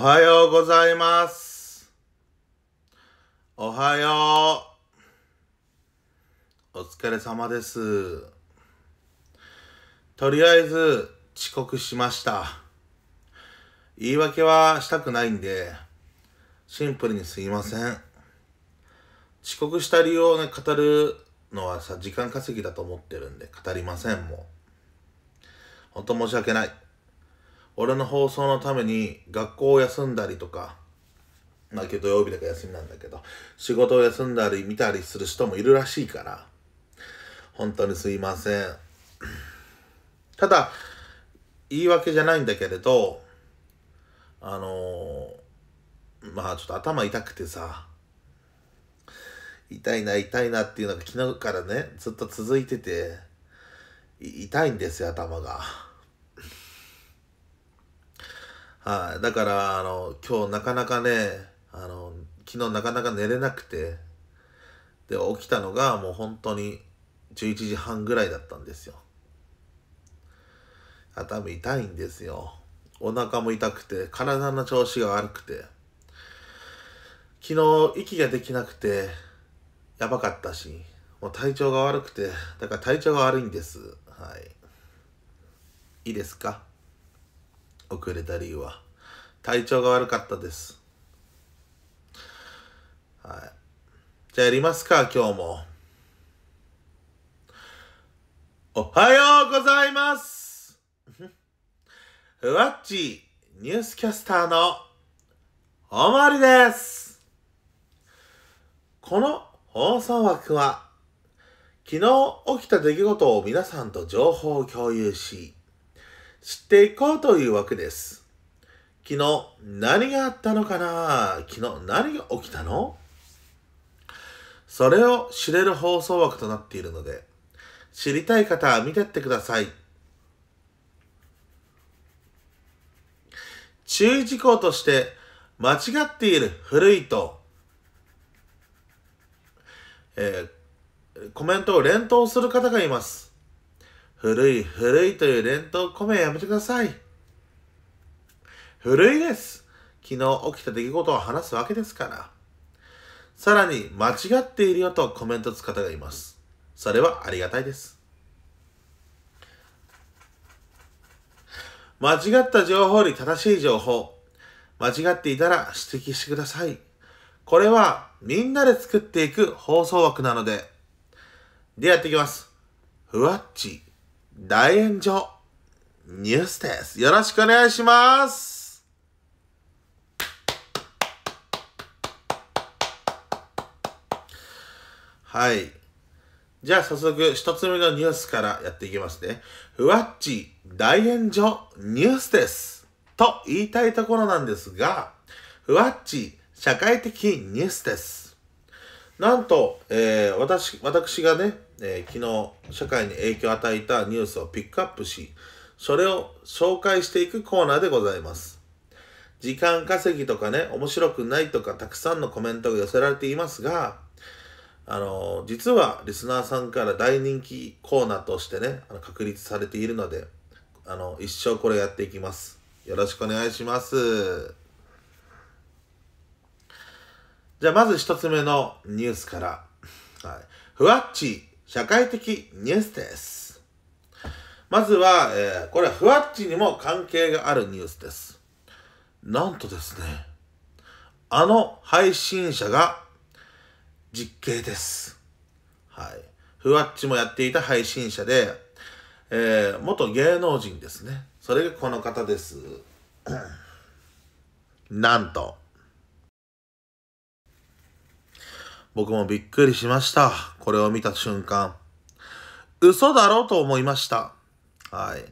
おはようございます。おはよう。お疲れ様です。とりあえず遅刻しました。言い訳はしたくないんで、シンプルにすいません。遅刻した理由をね、語るのはさ、時間稼ぎだと思ってるんで、語りません、もう。ほんと申し訳ない。俺の放送のために学校を休んだりとか、まあ今日土曜日だから休みなんだけど、仕事を休んだり見たりする人もいるらしいから、本当にすいません。ただ、言い訳じゃないんだけれど、あのー、まあちょっと頭痛くてさ、痛いな痛いなっていうのが昨日からね、ずっと続いてて、痛いんですよ、頭が。はい、だから、あの、今日なかなかね、あの、昨日なかなか寝れなくて、で、起きたのがもう本当に11時半ぐらいだったんですよ。頭痛いんですよ。お腹も痛くて、体の調子が悪くて、昨日息ができなくて、やばかったし、もう体調が悪くて、だから体調が悪いんです。はい。いいですか遅れた理由は体調が悪かったですはいじゃあやりますか今日もおはようございますふわっちニュースキャスターのおまりですこの放送枠は昨日起きた出来事を皆さんと情報を共有し知っていこうというわけです。昨日何があったのかな昨日何が起きたのそれを知れる放送枠となっているので、知りたい方は見てってください。注意事項として、間違っている古いと、えー、コメントを連投する方がいます。古い古いという連投コメやめてください。古いです。昨日起きた出来事を話すわけですから。さらに、間違っているよとコメントつ方がいます。それはありがたいです。間違った情報より正しい情報。間違っていたら指摘してください。これはみんなで作っていく放送枠なので。で、やっていきます。ふわっち。大炎上ニュースです。よろしくお願いします。はい。じゃあ早速、一つ目のニュースからやっていきますね。ふわっち大炎上ニュースです。と言いたいところなんですが、ふわっち社会的ニュースです。なんと、えー、私、私がね、えー、昨日社会に影響を与えたニュースをピックアップし、それを紹介していくコーナーでございます。時間稼ぎとかね、面白くないとかたくさんのコメントが寄せられていますが、あの、実はリスナーさんから大人気コーナーとしてね、あの確立されているので、あの、一生これやっていきます。よろしくお願いします。じゃあまず一つ目のニュースから。はい。ふわっち社会的ニュースです。まずは、えー、これはふわっちにも関係があるニュースです。なんとですね、あの配信者が実刑です。はい。ふわっちもやっていた配信者で、えー、元芸能人ですね。それがこの方です。なんと。僕もびっくりしました。これを見た瞬間。嘘だろうと思いました。はい。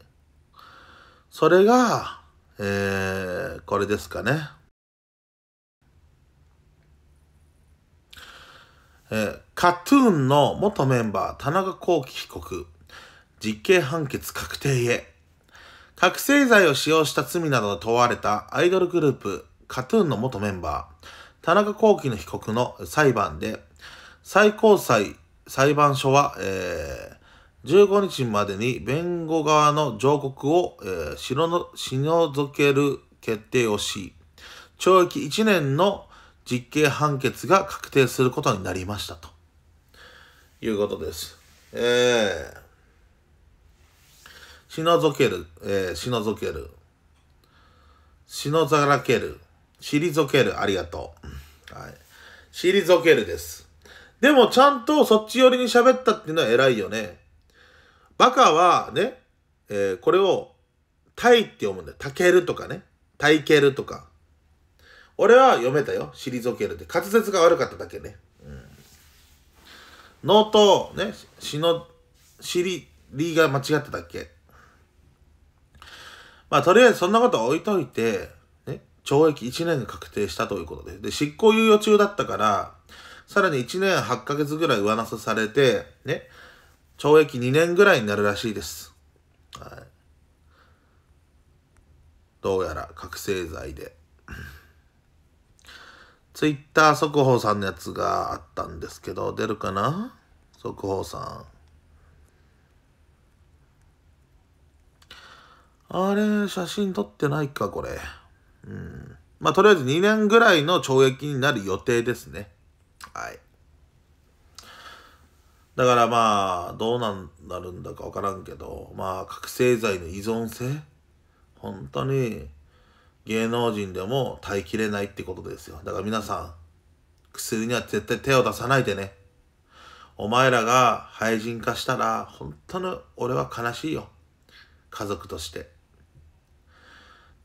それが、えー、これですかね。えー、カトゥーンの元メンバー、田中聖被告、実刑判決確定へ。覚醒剤を使用した罪などを問われたアイドルグループ、カトゥーンの元メンバー、田中幸喜の被告の裁判で、最高裁裁判所は、えー、15日までに弁護側の上告を、えー、しの退ける決定をし、懲役1年の実刑判決が確定することになりましたということです。えー、しのぞける、えー、しのぞける、しのざらける、しりぞける、ありがとう。はい。退けるです。でもちゃんとそっち寄りに喋ったっていうのは偉いよね。バカはね、えー、これを、タイって読むんだよ。タケルとかね。タイケルとか。俺は読めたよ。退けるって。滑舌が悪かっただけね。うん。ノート、ね、しの、しり、りが間違っただけ。まあ、とりあえずそんなこと置いといて、懲役1年確定したということで、で、執行猶予中だったから、さらに1年8ヶ月ぐらい上乗せされて、ね、懲役2年ぐらいになるらしいです。はい。どうやら覚醒剤で。ツイッター速報さんのやつがあったんですけど、出るかな速報さん。あれ、写真撮ってないか、これ。うん。まあ、とりあえず2年ぐらいの懲役になる予定ですね。はい。だからまあ、どうなんなるんだかわからんけど、まあ、覚醒剤の依存性本当に芸能人でも耐えきれないってことですよ。だから皆さん、薬には絶対手を出さないでね。お前らが廃人化したら、本当に俺は悲しいよ。家族として。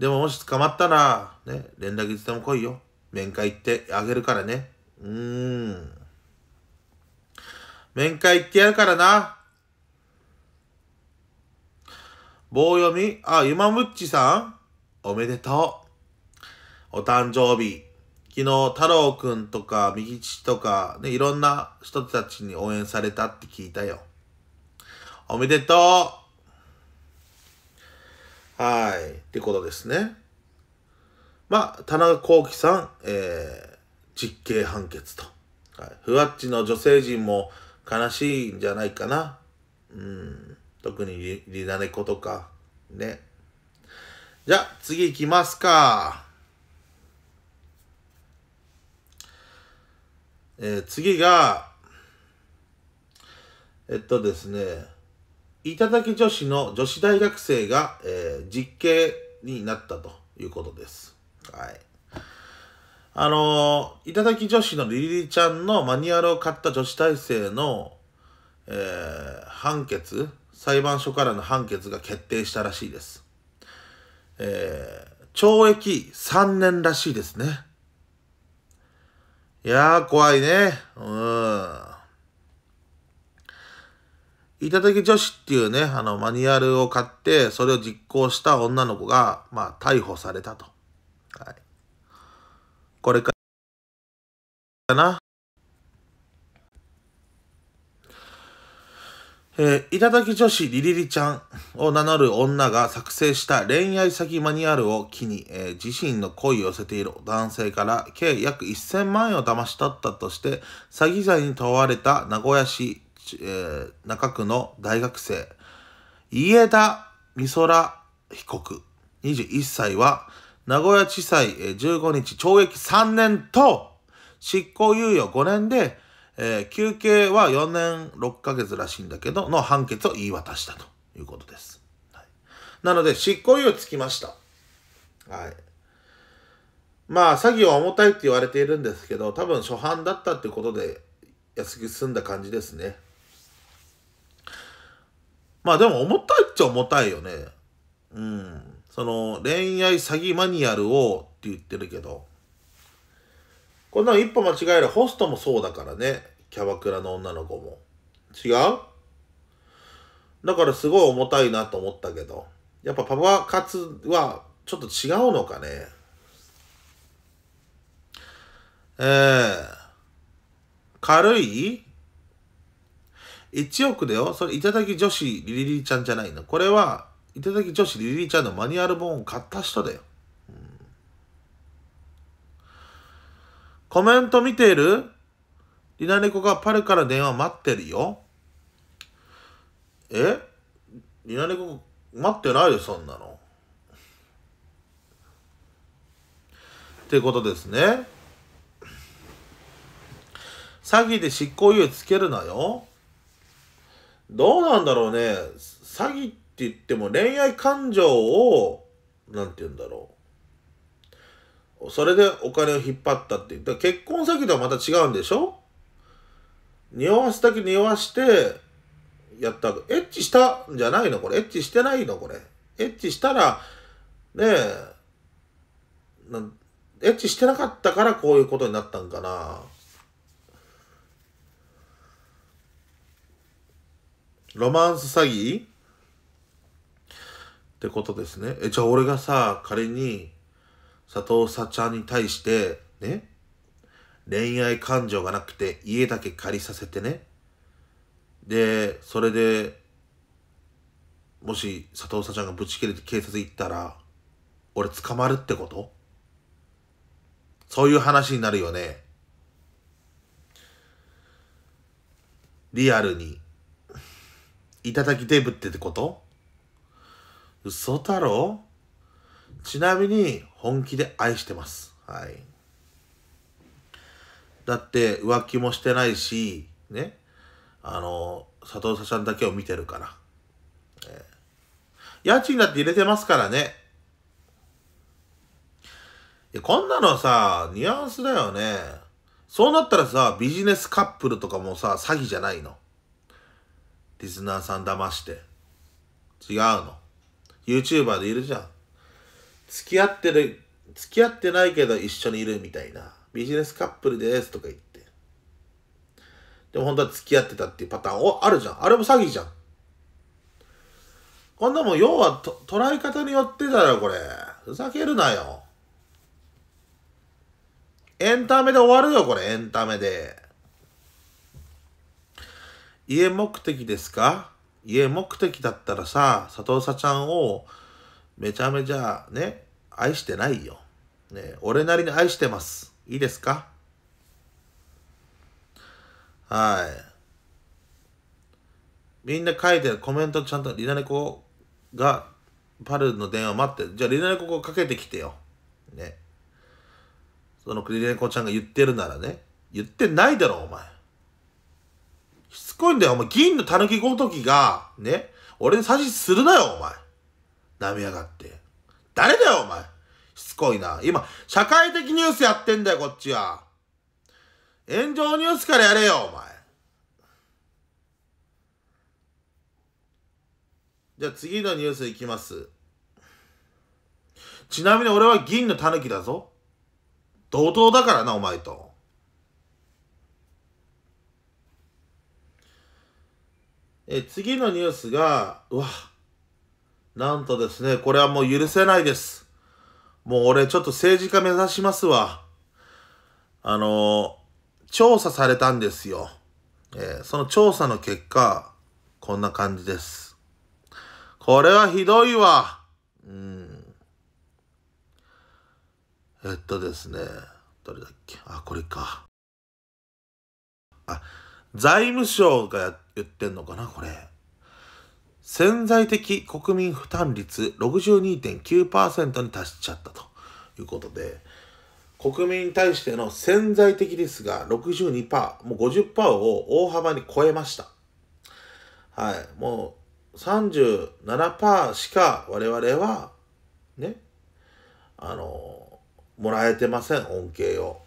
でももし捕まったら、ね、連絡いつでも来いよ。面会行ってあげるからね。うーん。面会行ってやるからな。棒読み、あ、ゆまむっちさん、おめでとう。お誕生日。昨日、太郎くんとか、み父ちとか、ね、いろんな人たちに応援されたって聞いたよ。おめでとうはい。ってことですね。まあ、田中幸喜さん、えー、実刑判決と。はい。ふわっちの女性陣も悲しいんじゃないかな。うん。特にりなねとか。ね。じゃあ、次行きますか。えー、次が、えっとですね、頂き女子の女子大学生が、えー、実刑になったということです。はい。あのー、頂き女子のリリーちゃんのマニュアルを買った女子大生の、えー、判決、裁判所からの判決が決定したらしいです。えー、懲役3年らしいですね。いやー、怖いね。うん。頂たき女子っていうね、あの、マニュアルを買って、それを実行した女の子が、まあ、逮捕されたと。はい。これから、かな。えー、頂き女子りりりちゃんを名乗る女が作成した恋愛先マニュアルを機に、えー、自身の恋を寄せている男性から計約1000万円を騙し取ったとして詐欺罪に問われた名古屋市えー、中区の大学生、家田美空被告、21歳は、名古屋地裁15日懲役3年と、執行猶予5年で、えー、休憩は4年6ヶ月らしいんだけど、の判決を言い渡したということです。はい、なので、執行猶予つきました。はい。まあ、詐欺は重たいって言われているんですけど、多分初犯だったってことで、安く済んだ感じですね。まあでも重たいっちゃ重たいよね。うん。その恋愛詐欺マニュアルをって言ってるけど。こんなの一歩間違えるホストもそうだからね。キャバクラの女の子も。違うだからすごい重たいなと思ったけど。やっぱパパ活はちょっと違うのかね。ええー、軽い1億だよ。それ、いただき女子リリリちゃんじゃないの。これは、いただき女子リリリちゃんのマニュアル本を買った人だよ。うん、コメント見ているリナネコがパルから電話待ってるよ。えリナネコ待ってないよ、そんなの。ってことですね。詐欺で執行猶予つけるなよ。どうなんだろうね。詐欺って言っても恋愛感情を、何て言うんだろう。それでお金を引っ張ったって言ったら結婚詐欺とはまた違うんでしょ匂わすだけ匂わして、やったエッチしたんじゃないのこれ。エッチしてないのこれ。エッチしたら、ねえ、エッチしてなかったからこういうことになったんかな。ロマンス詐欺ってことですね。え、じゃあ俺がさ、仮に、佐藤さちゃんに対して、ね、恋愛感情がなくて家だけ借りさせてね。で、それで、もし佐藤さちゃんがぶち切れて警察行ったら、俺捕まるってことそういう話になるよね。リアルに。いただきデブってこと嘘だろちなみに本気で愛してます。はい。だって浮気もしてないし、ね。あの、佐藤さちゃんだけを見てるから。えー、家賃だって入れてますからね。いや、こんなのさ、ニュアンスだよね。そうなったらさ、ビジネスカップルとかもさ、詐欺じゃないの。リスナーさん騙して。違うの。YouTuber でいるじゃん。付き合ってる、付き合ってないけど一緒にいるみたいな。ビジネスカップルですとか言って。でも本当は付き合ってたっていうパターン、お、あるじゃん。あれも詐欺じゃん。こんなもん、要はと捉え方によってだよ、これ。ふざけるなよ。エンタメで終わるよ、これ、エンタメで。家目的ですか家目的だったらさ、佐藤さちゃんをめちゃめちゃね、愛してないよ。ね、俺なりに愛してます。いいですかはい。みんな書いてるコメントちゃんとリナネコがパルの電話待って、じゃあリナネコをかけてきてよ。ね。そのリナネコちゃんが言ってるならね。言ってないだろ、お前。こいんだよ、お前。銀の狸ごときが、ね、俺に指しするなよ、お前。舐めやがって。誰だよ、お前。しつこいな。今、社会的ニュースやってんだよ、こっちは。炎上ニュースからやれよ、お前。じゃあ次のニュースいきます。ちなみに俺は銀の狸だぞ。同等だからな、お前と。え次のニュースが、うわ、なんとですね、これはもう許せないです。もう俺ちょっと政治家目指しますわ。あの、調査されたんですよ。えー、その調査の結果、こんな感じです。これはひどいわ。うん。えっとですね、どれだっけあ、これか。あ、財務省がやっ言ってんのかな、これ。潜在的国民負担率62.9%に達しちゃったということで、国民に対しての潜在的すが62%、もう50%を大幅に超えました。はい、もう37%しか我々は、ね、あの、もらえてません、恩恵を。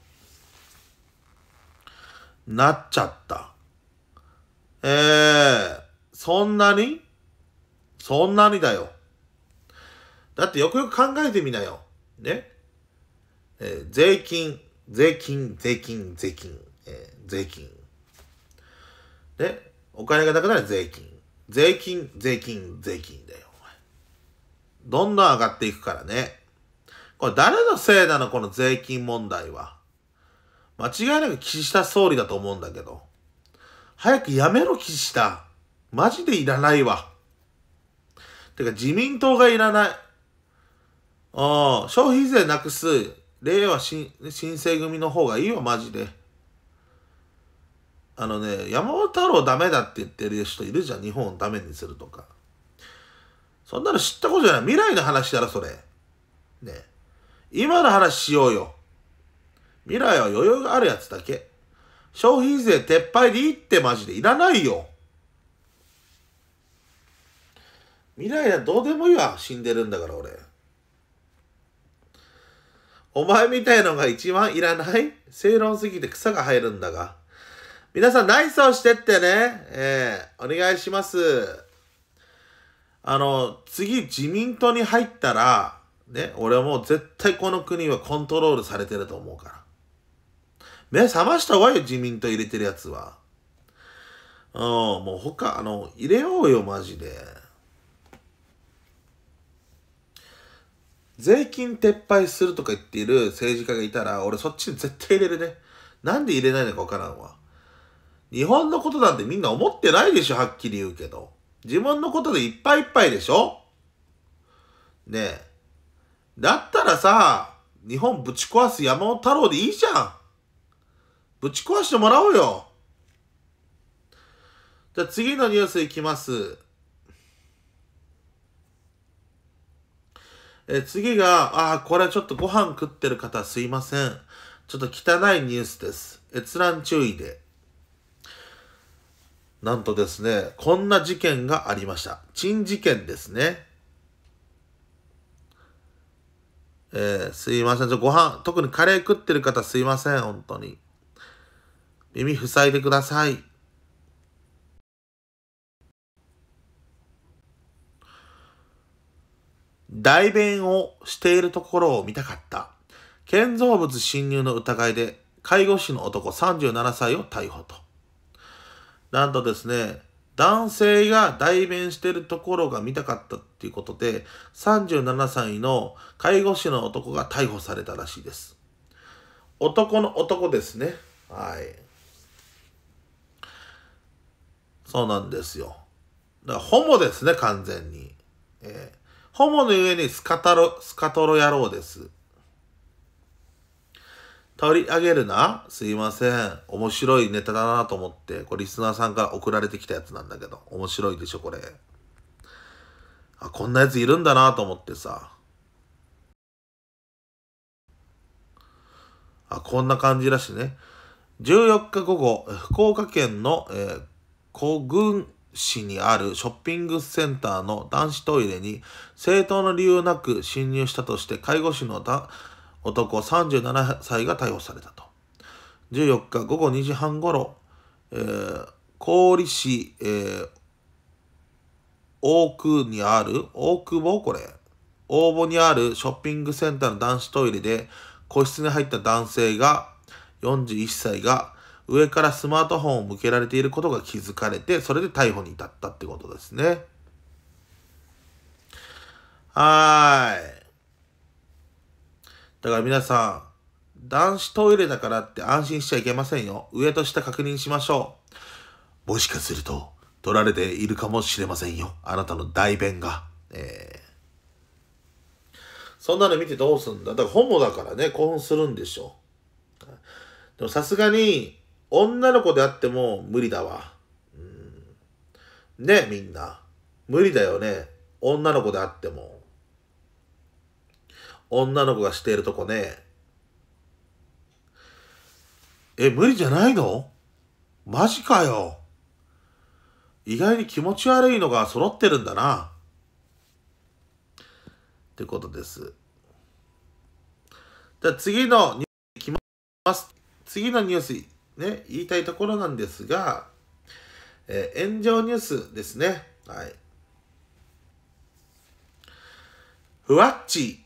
なっちゃった。えー、そんなにそんなにだよ。だってよくよく考えてみなよ。ね。えー、税金、税金、税金、税金、えー、税金。で、お金がなくなる税金。税金、税金、税金だよ。どんどん上がっていくからね。これ誰のせいなのこの税金問題は。間違いなく岸田総理だと思うんだけど。早くやめろ、岸た。マジでいらないわ。てか、自民党がいらない。ああ、消費税なくす、令和新新組の方がいいわ、マジで。あのね、山本太郎ダメだって言ってる人いるじゃん、日本をダメにするとか。そんなの知ったことじゃない。未来の話だろ、それ。ね。今の話しようよ。未来は余裕があるやつだけ。消費税撤廃でいいってマジでいらないよ。未来はどうでもいいわ。死んでるんだから俺。お前みたいのが一番いらない正論すぎて草が生えるんだが。皆さんナイスをしてってね。ええー、お願いします。あの、次自民党に入ったら、ね、俺はもう絶対この国はコントロールされてると思うから。目覚ました方がいいよ、自民党入れてるやつは。うん、もう他、あの、入れようよ、マジで。税金撤廃するとか言っている政治家がいたら、俺そっちに絶対入れるね。なんで入れないのかわからんわ。日本のことなんてみんな思ってないでしょ、はっきり言うけど。自分のことでいっぱいいっぱいでしょねえ。だったらさ、日本ぶち壊す山本太郎でいいじゃん。ぶち壊してもらおうよ。じゃあ次のニュースいきます。え次が、あこれちょっとご飯食ってる方すいません。ちょっと汚いニュースです。閲覧注意で。なんとですね、こんな事件がありました。珍事件ですね。えー、すいません。ちょご飯、特にカレー食ってる方すいません。本当に。耳塞いでください。代弁をしているところを見たかった。建造物侵入の疑いで、介護士の男37歳を逮捕と。なんとですね、男性が代弁してるところが見たかったっていうことで、37歳の介護士の男が逮捕されたらしいです。男の男ですね。はい。そうなんですよ。だからホモですね、完全に。えー、ホモの上にスカタロ、スカトロ野郎です。取り上げるなすいません。面白いネタだなと思って、これリスナーさんから送られてきたやつなんだけど、面白いでしょ、これ。あ、こんなやついるんだなと思ってさ。あ、こんな感じだしね。14日午後、福岡県の、えー古軍市にあるショッピングセンターの男子トイレに正当の理由なく侵入したとして介護士の男37歳が逮捕されたと14日午後2時半ごろ、えー、郡市、えー、大久にある大久保これ応募にあるショッピングセンターの男子トイレで個室に入った男性が41歳が上からスマートフォンを向けられていることが気づかれて、それで逮捕に至ったってことですね。はい。だから皆さん、男子トイレだからって安心しちゃいけませんよ。上と下確認しましょう。もしかすると、取られているかもしれませんよ。あなたの代弁が。えー、そんなの見てどうすんだだから本もだからね、興奮するんでしょ。でもさすがに、女の子であっても無理だわ。うん、ねみんな。無理だよね。女の子であっても。女の子がしているとこね。え、無理じゃないのマジかよ。意外に気持ち悪いのが揃ってるんだな。ってことです。じゃあ次のニュースきます。次のニュースね、言いたいところなんですが、えー、炎上ニュースですね。はい。ふわっち、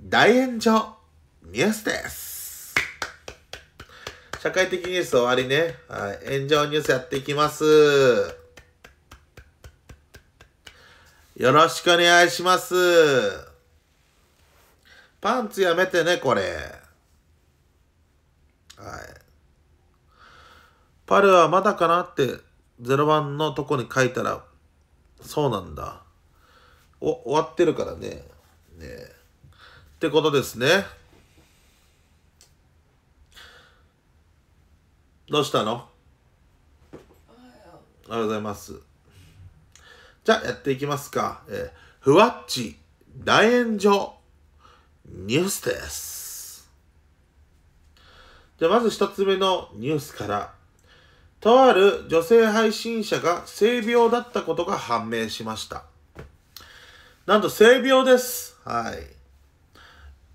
大炎上、ニュースです。社会的ニュース終わりね。はい。炎上ニュースやっていきます。よろしくお願いします。パンツやめてね、これ。はい。パルはまだかなって0番のとこに書いたら、そうなんだ。お、終わってるからね。ねってことですね。どうしたのおはようございます。じゃあやっていきますか。えー、ふわっち大炎上ニュースです。じゃあまず一つ目のニュースからとある女性配信者が性病だったことが判明しました。なんと性病です。はい。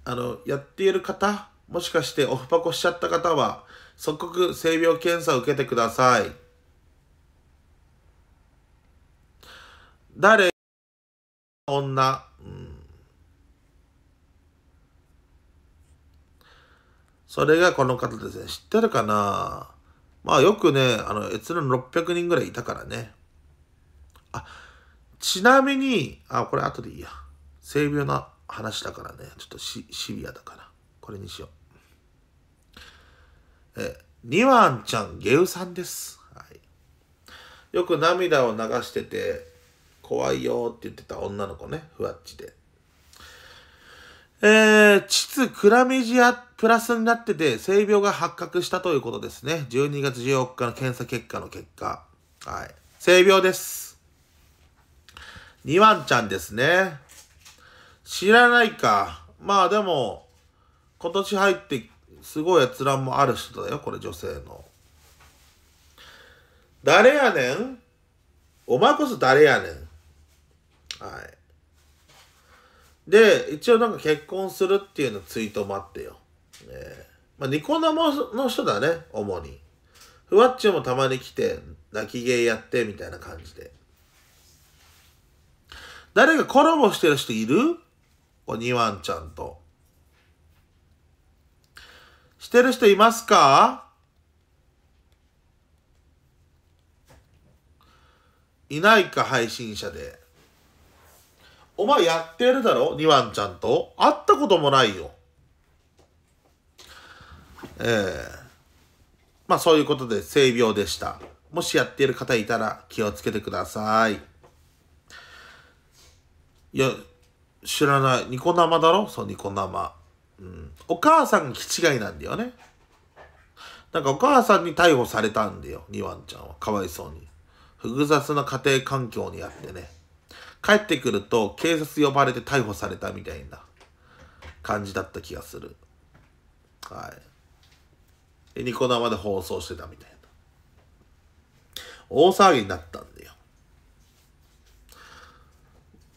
あの、やっている方、もしかしてオフパコしちゃった方は、即刻性病検査を受けてください。誰女、うん、それがこの方ですね。知ってるかなまあよくね、あの、閲覧600人ぐらいいたからね。あ、ちなみに、あ、これ後でいいや。性病な話だからね。ちょっとシビアだから。これにしよう。え、ニワンちゃん、ゲウさんです。はい。よく涙を流してて、怖いよって言ってた女の子ね、ふわっちで。えー、膣クラミジアプラスになってて、性病が発覚したということですね。12月14日の検査結果の結果。はい。性病です。ニワンちゃんですね。知らないか。まあでも、今年入ってすごい閲覧もある人だよ、これ女性の。誰やねんお前こそ誰やねんはい。で、一応なんか結婚するっていうのツイートもあってよ。えー、まあ、ニコ生の人だね、主に。ふわっちもたまに来て、泣き芸やってみたいな感じで。誰がコラボしてる人いるおにわんちゃんと。してる人いますかいないか、配信者で。お前やってるだろニワンちゃんと。会ったこともないよ。ええー、まあそういうことで性病でした。もしやっている方いたら気をつけてください。いや、知らない。ニコ生だろそう、ニコ生。うん。お母さんが気違いなんだよね。なんかお母さんに逮捕されたんだよ、ニワンちゃんは。かわいそうに。複雑な家庭環境にあってね。帰ってくると警察呼ばれて逮捕されたみたいな感じだった気がする。はい。で、ニコ生で放送してたみたいな。大騒ぎになったんだよ。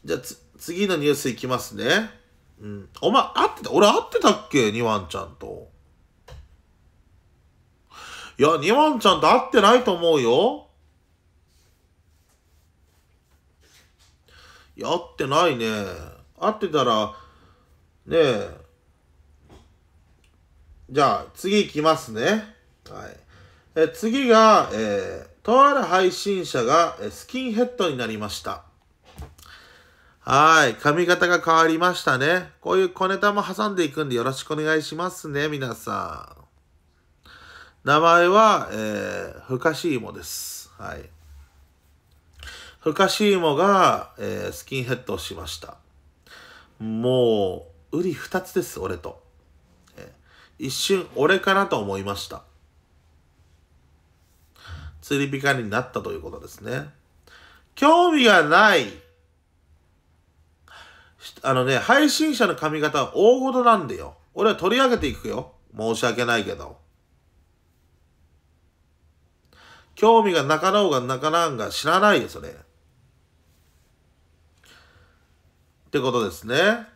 じゃあ次のニュースいきますね。うん。お前、会ってた、俺会ってたっけニワンちゃんと。いや、ニワンちゃんと会ってないと思うよ。や、会ってないね。会ってたら、ねえ。じゃあ、次行きますね。はい。え次が、えー、とある配信者がスキンヘッドになりました。はい。髪型が変わりましたね。こういう小ネタも挟んでいくんでよろしくお願いしますね、皆さん。名前は、えー、ふかしいもです。はい。フカシーモが、えー、スキンヘッドをしました。もう、うり二つです、俺と。えー、一瞬、俺かなと思いました。釣りかになったということですね。興味がないあのね、配信者の髪型は大事なんだよ。俺は取り上げていくよ。申し訳ないけど。興味がなかろうがなかなんが知らないよ、それ。ってことですね。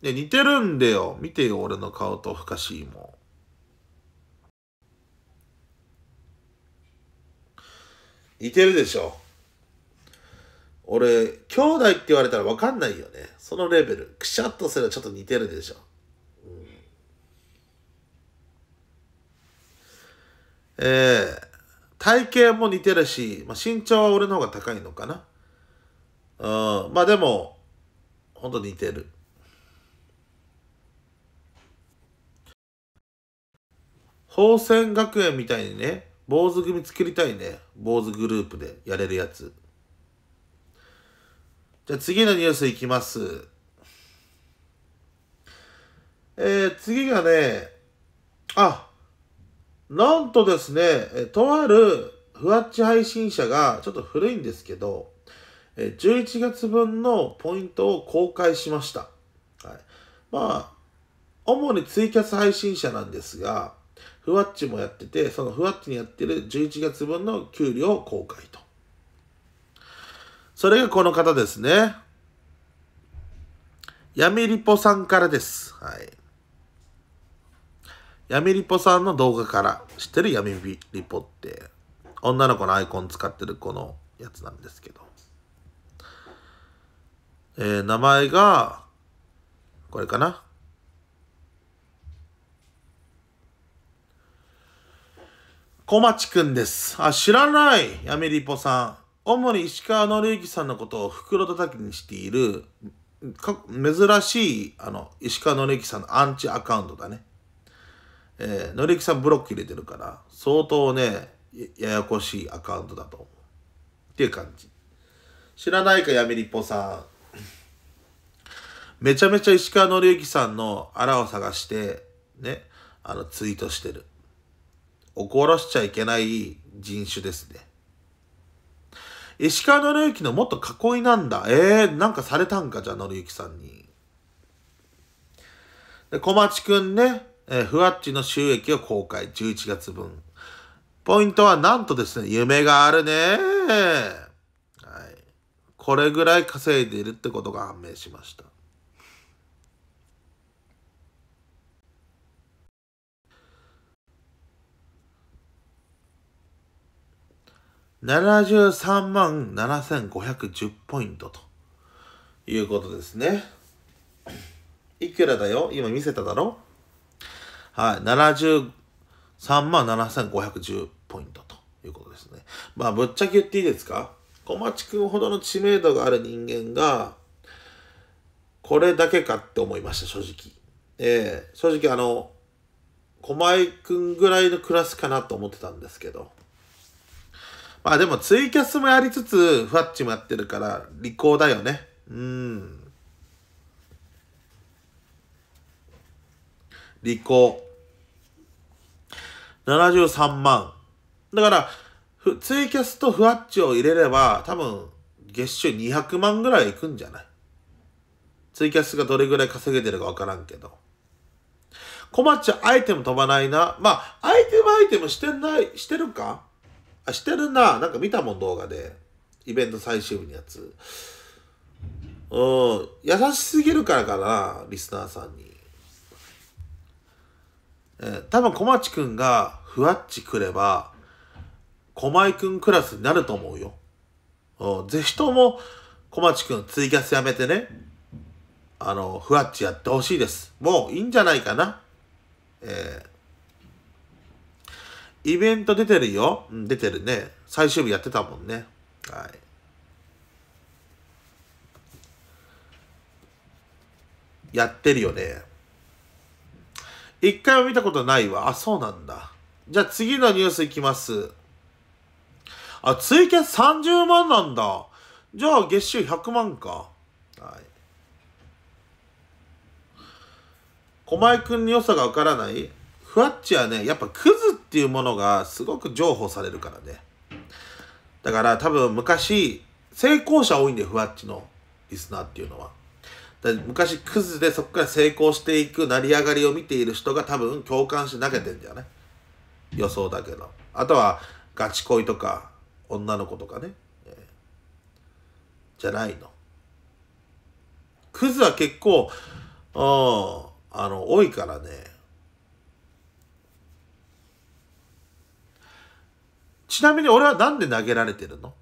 で、似てるんだよ。見てよ、俺の顔とふかしいも。似てるでしょ。俺、兄弟って言われたら分かんないよね。そのレベル。くしゃっとすればちょっと似てるでしょ。うん、えー、体型も似てるし、まあ、身長は俺の方が高いのかな。うん、まあでも、ほんと似てる宝泉学園みたいにね坊主組作りたいね坊主グループでやれるやつじゃあ次のニュースいきますえー、次がねあなんとですねとあるふわっち配信者がちょっと古いんですけど11月分のポイントを公開しました。はい、まあ、主にツイキャス配信者なんですが、ふわっちもやってて、そのふわっちにやってる11月分の給料を公開と。それがこの方ですね。闇リポさんからです。はい。闇リポさんの動画から知ってる闇リポって、女の子のアイコン使ってるこのやつなんですけど。えー、名前が、これかな。小町くんです。あ、知らない。やめりぽさん。主に石川紀之さんのことを袋叩きにしている、珍しい、あの、石川紀之さんのアンチアカウントだね。えー、紀之さんブロック入れてるから、相当ね、ややこしいアカウントだと思う。っていう感じ。知らないか、やめりぽさん。めちゃめちゃ石川紀之さんのあらを探して、ね、あの、ツイートしてる。怒らしちゃいけない人種ですね。石川紀之のもっと囲いなんだ。えー、なんかされたんか、じゃあ、紀之さんに。で、小町くんね、えー、ふわっちの収益を公開、11月分。ポイントはなんとですね、夢があるねはい。これぐらい稼いでいるってことが判明しました。73万7510ポイントということですね。いくらだよ今見せただろはい。73万7510ポイントということですね。まあ、ぶっちゃけ言っていいですか小町くんほどの知名度がある人間が、これだけかって思いました、正直。ええー、正直あの、小前くんぐらいのクラスかなと思ってたんですけど。まあでもツイキャスもやりつつ、フワッチもやってるから、利口だよね。うん。利口。73万。だから、ツイキャスとフワッチを入れれば、多分、月収200万ぐらいいくんじゃないツイキャスがどれぐらい稼げてるかわからんけど。コマッチアイテム飛ばないな。まあ、アイテムアイテムしてない、してるかあ、してるな。なんか見たもん、動画で。イベント最終日のやつ。うん。優しすぎるからかな、リスナーさんに。えー、多分小町くんがふわっち来れば、小前くんクラスになると思うよ。うん。ぜひとも、小町くんツイキャスやめてね。あの、ふわっちやってほしいです。もういいんじゃないかな。えーイベント出てるよ。うん、出てるね。最終日やってたもんね。はい。やってるよね。一回も見たことないわ。あ、そうなんだ。じゃあ次のニュースいきます。あ、追加30万なんだ。じゃあ月収100万か。はい。小前くんに良さがわからないふわっちはね、やっぱクズっていうものがすごく譲歩されるからね。だから多分昔、成功者多いんで、ふわっちのリスナーっていうのは。昔クズでそこから成功していく成り上がりを見ている人が多分共感し投げてんだよね予想だけどあとはガチ恋とか女の子とかね、じゃないのクズは結構うんあの多いからねちなみに俺はなんで投げられてるの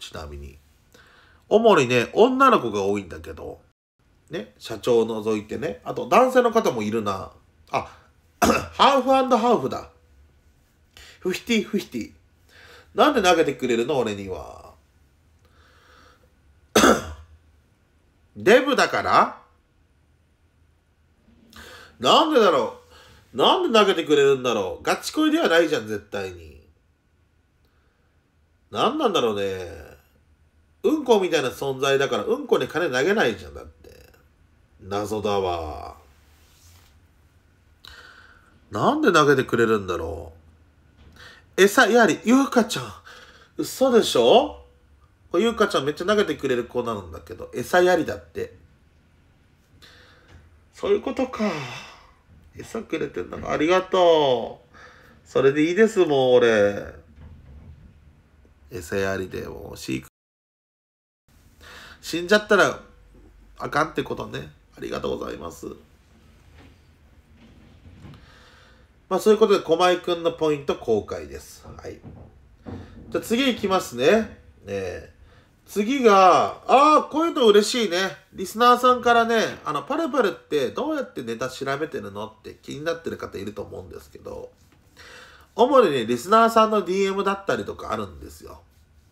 ちなみに。主にね、女の子が多いんだけど、ね、社長を除いてね、あと男性の方もいるな。あ、ハーフハーフだ。フィティフィティ。なんで投げてくれるの俺には。デブだからなんでだろうなんで投げてくれるんだろうガチ恋ではないじゃん、絶対に。何なんだろうね。うんこみたいな存在だから、うんこに金投げないじゃんだって。謎だわ。なんで投げてくれるんだろう。餌やり、ゆうかちゃん。嘘でしょゆうかちゃんめっちゃ投げてくれる子なんだけど、餌やりだって。そういうことか。餌くれてんだ。ありがとう。それでいいですもん、俺。餌やりでも飼育死んじゃったらあかんってことねありがとうございますまあそういうことで駒井くんのポイント公開ですはいじゃあ次いきますねえ次が、ああ、こういうの嬉しいね。リスナーさんからね、あの、パルパルってどうやってネタ調べてるのって気になってる方いると思うんですけど、主にね、リスナーさんの DM だったりとかあるんですよ。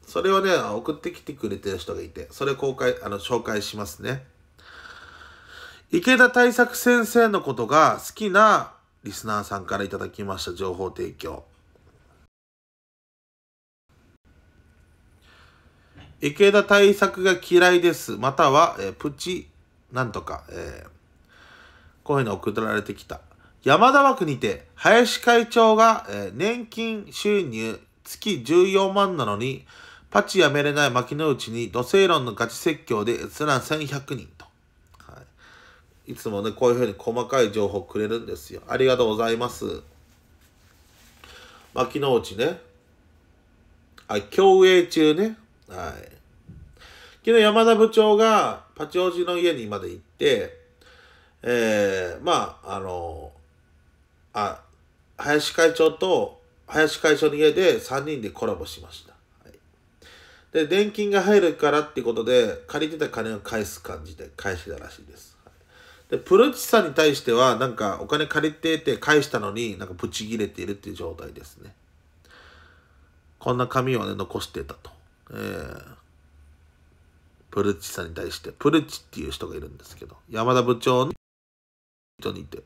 それをね、送ってきてくれてる人がいて、それ公開、あの、紹介しますね。池田大作先生のことが好きなリスナーさんからいただきました情報提供。池田大作が嫌いです。または、えプチ、なんとか、えー、こういうの送られてきた。山田枠にて、林会長が、え年金収入月14万なのに、パチやめれない牧之内に土星論のガチ説教で閲覧1100人と、はい。いつもね、こういうふうに細かい情報くれるんですよ。ありがとうございます。牧之内ね。はい、競泳中ね。はい。昨日山田部長がパチ王子の家にまで行って、えー、まあ、あのあ林会長と林会長の家で3人でコラボしました、はい、で年金が入るからってことで借りてた金を返す感じで返してたらしいです、はい、でプルチさんに対してはなんかお金借りてて返したのになんかブチ切れているっていう状態ですねこんな紙をね残してたと、えー、プルチさんに対してプルチっていう人がいるんですけど山田部長に人にいて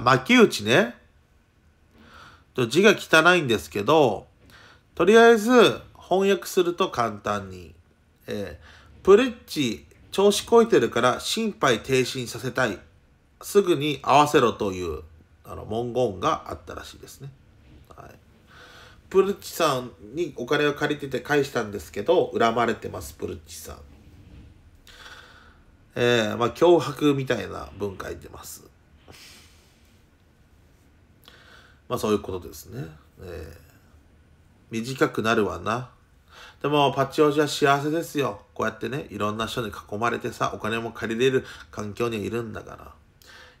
巻き打ちね。字が汚いんですけど、とりあえず翻訳すると簡単に。えー、プレッチ、調子こいてるから心肺停止にさせたい。すぐに合わせろというあの文言があったらしいですね。はい、プルッチさんにお金を借りてて返したんですけど、恨まれてます、プルッチさん。えー、まあ、脅迫みたいな文書いてます。まあそういうことですね。えー、短くなるわな。でも、パッチオ子は幸せですよ。こうやってね、いろんな人に囲まれてさ、お金も借りれる環境にいるんだから。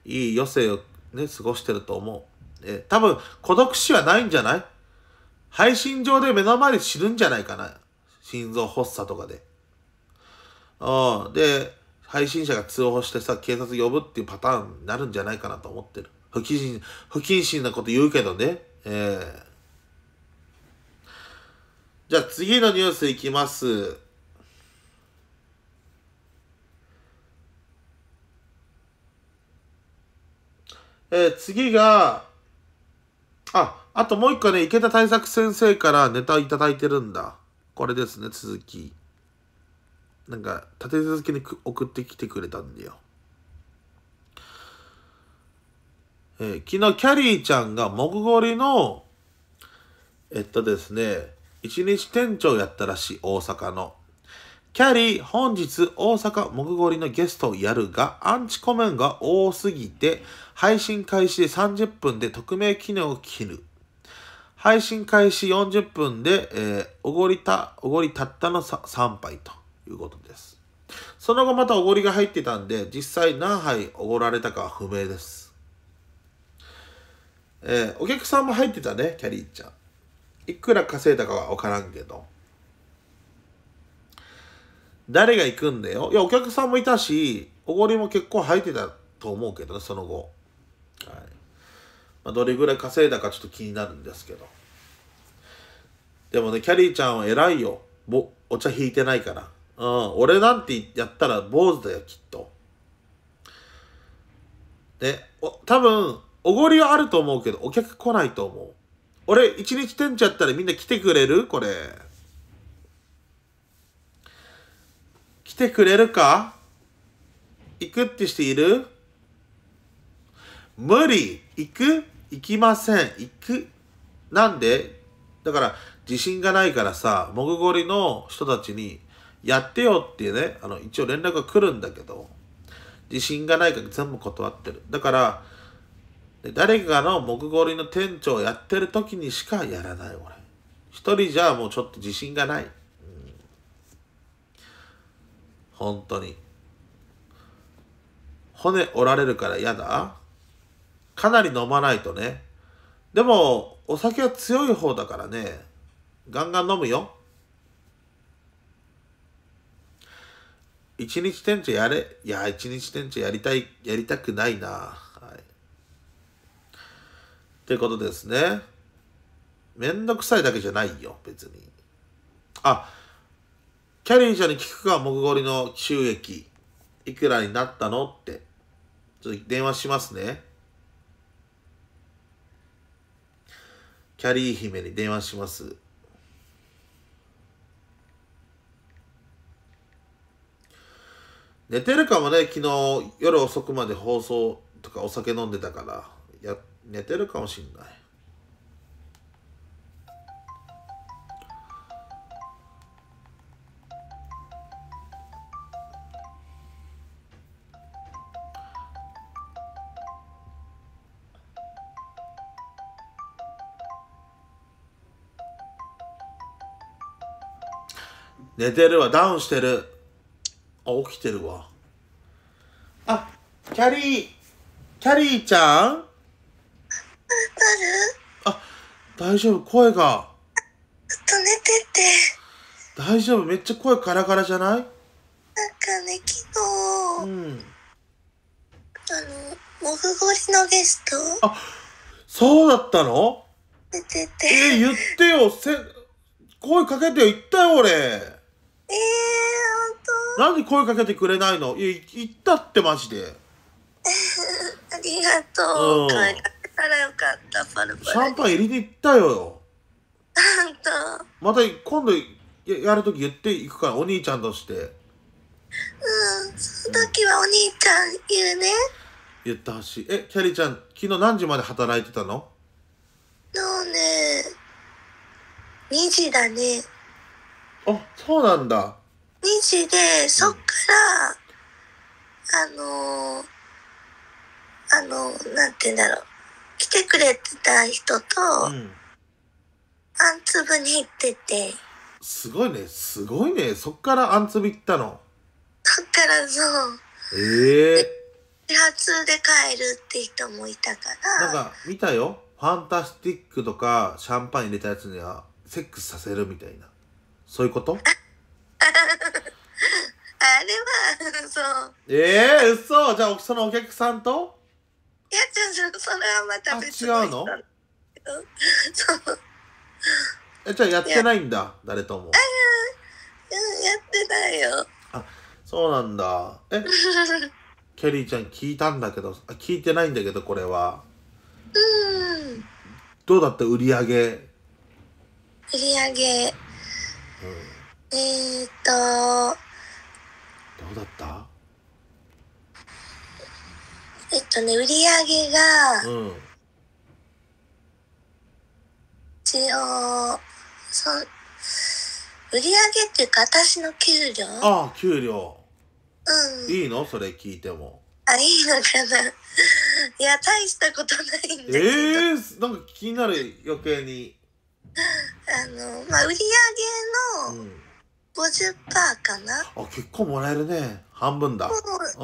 いい余生をね、過ごしてると思う。えー、多分、孤独死はないんじゃない配信上で目の前で死ぬんじゃないかな。心臓発作とかで。うん。で、配信者が通報してさ、警察呼ぶっていうパターンになるんじゃないかなと思ってる。不謹慎、不謹慎なこと言うけどね。えー、じゃあ次のニュースいきます。えー、次が、あ、あともう一個ね、池田大作先生からネタをいただいてるんだ。これですね、続き。なんか、立て続けに送ってきてくれたんだよ。えー、昨日キャリーちゃんがもぐごりの、えっとですね、一日店長やったらしい、大阪の。キャリー、本日大阪もぐごりのゲストをやるが、アンチコメンが多すぎて、配信開始で30分で匿名機能を切る。配信開始40分で、えー、おごりた、おごりたったの 3, 3杯ということです。その後またおごりが入ってたんで、実際何杯おごられたかは不明です。えー、お客さんも入ってたね、キャリーちゃん。いくら稼いだかはわからんけど。誰が行くんだよ。いや、お客さんもいたし、おごりも結構入ってたと思うけどね、その後。はい。まあ、どれぐらい稼いだかちょっと気になるんですけど。でもね、キャリーちゃんは偉いよ。ぼお茶引いてないから。うん、俺なんてやったら坊主だよ、きっと。で、お多分おごりはあると思うけど、お客来ないと思う。俺、一日店長やったらみんな来てくれるこれ。来てくれるか行くってしている無理行く行きません行くなんでだから、自信がないからさ、もぐごりの人たちに、やってよっていうね、あの、一応連絡が来るんだけど、自信がないから全部断ってる。だから、で誰かの木彫りの店長やってる時にしかやらない俺一人じゃもうちょっと自信がない、うん、本当に骨折られるから嫌だかなり飲まないとねでもお酒は強い方だからねガンガン飲むよ一日店長やれいや一日店長やりたいやりたくないなってことですね。めんどくさいだけじゃないよ、別に。あ、キャリー社に聞くか、木彫りの収益。いくらになったのって。ちょっと電話しますね。キャリー姫に電話します。寝てるかもね、昨日夜遅くまで放送とかお酒飲んでたから。寝てるかもしんない寝てるわダウンしてるあ起きてるわあキャリーキャリーちゃんあ、大丈夫、声が。ずっと寝てて。大丈夫、めっちゃ声カラカラじゃないなんかね、昨日、うん、あの、モフゴリのゲスト。あ、そうだったの出てて。え言ってよ、せ、声かけてよ、言ったよ、俺。ええー、ほん何声かけてくれないのいや、言ったってマジで。ありがとう。うんらよかったパルパルシャンパン入りに行ったよ本当また今度やるとき言っていくからお兄ちゃんとしてうんその時はお兄ちゃん言うね言ったほしいえキャリーちゃん昨日何時まで働いてたののね2時だねあそうなんだ2時でそっから、うん、あのあのなんて言うんだろう来てくれてた人と、うんあんつぶに行ってて。すごいね、すごいね。そっからあんつぶ行ったの。そっからそう。ええー。始発で帰るって人もいたから。なんか、見たよ。ファンタスティックとか、シャンパン入れたやつには、セックスさせるみたいな。そういうこと あれは、そう。ええー、嘘じゃあ、そのお客さんとやちゃんそれはまた別のあ違うのそうえじゃあやってないんだ誰ともあうんやってないよあそうなんだえ ケリーちゃん聞いたんだけどあ聞いてないんだけどこれはうんどうだった売り上げ売り上げ、うん、えー、っとどうだったえっとね、売り上げが、うん。一応、そう、売り上げっていうか、私の給料ああ、給料。うん。いいのそれ聞いても。あ、いいのかな。いや、大したことないんだけど。ええー、なんか気になる、余計に。あの、まあ、売り上げの50%かな。うん、あ、結構もらえるね。半分だ。う、半分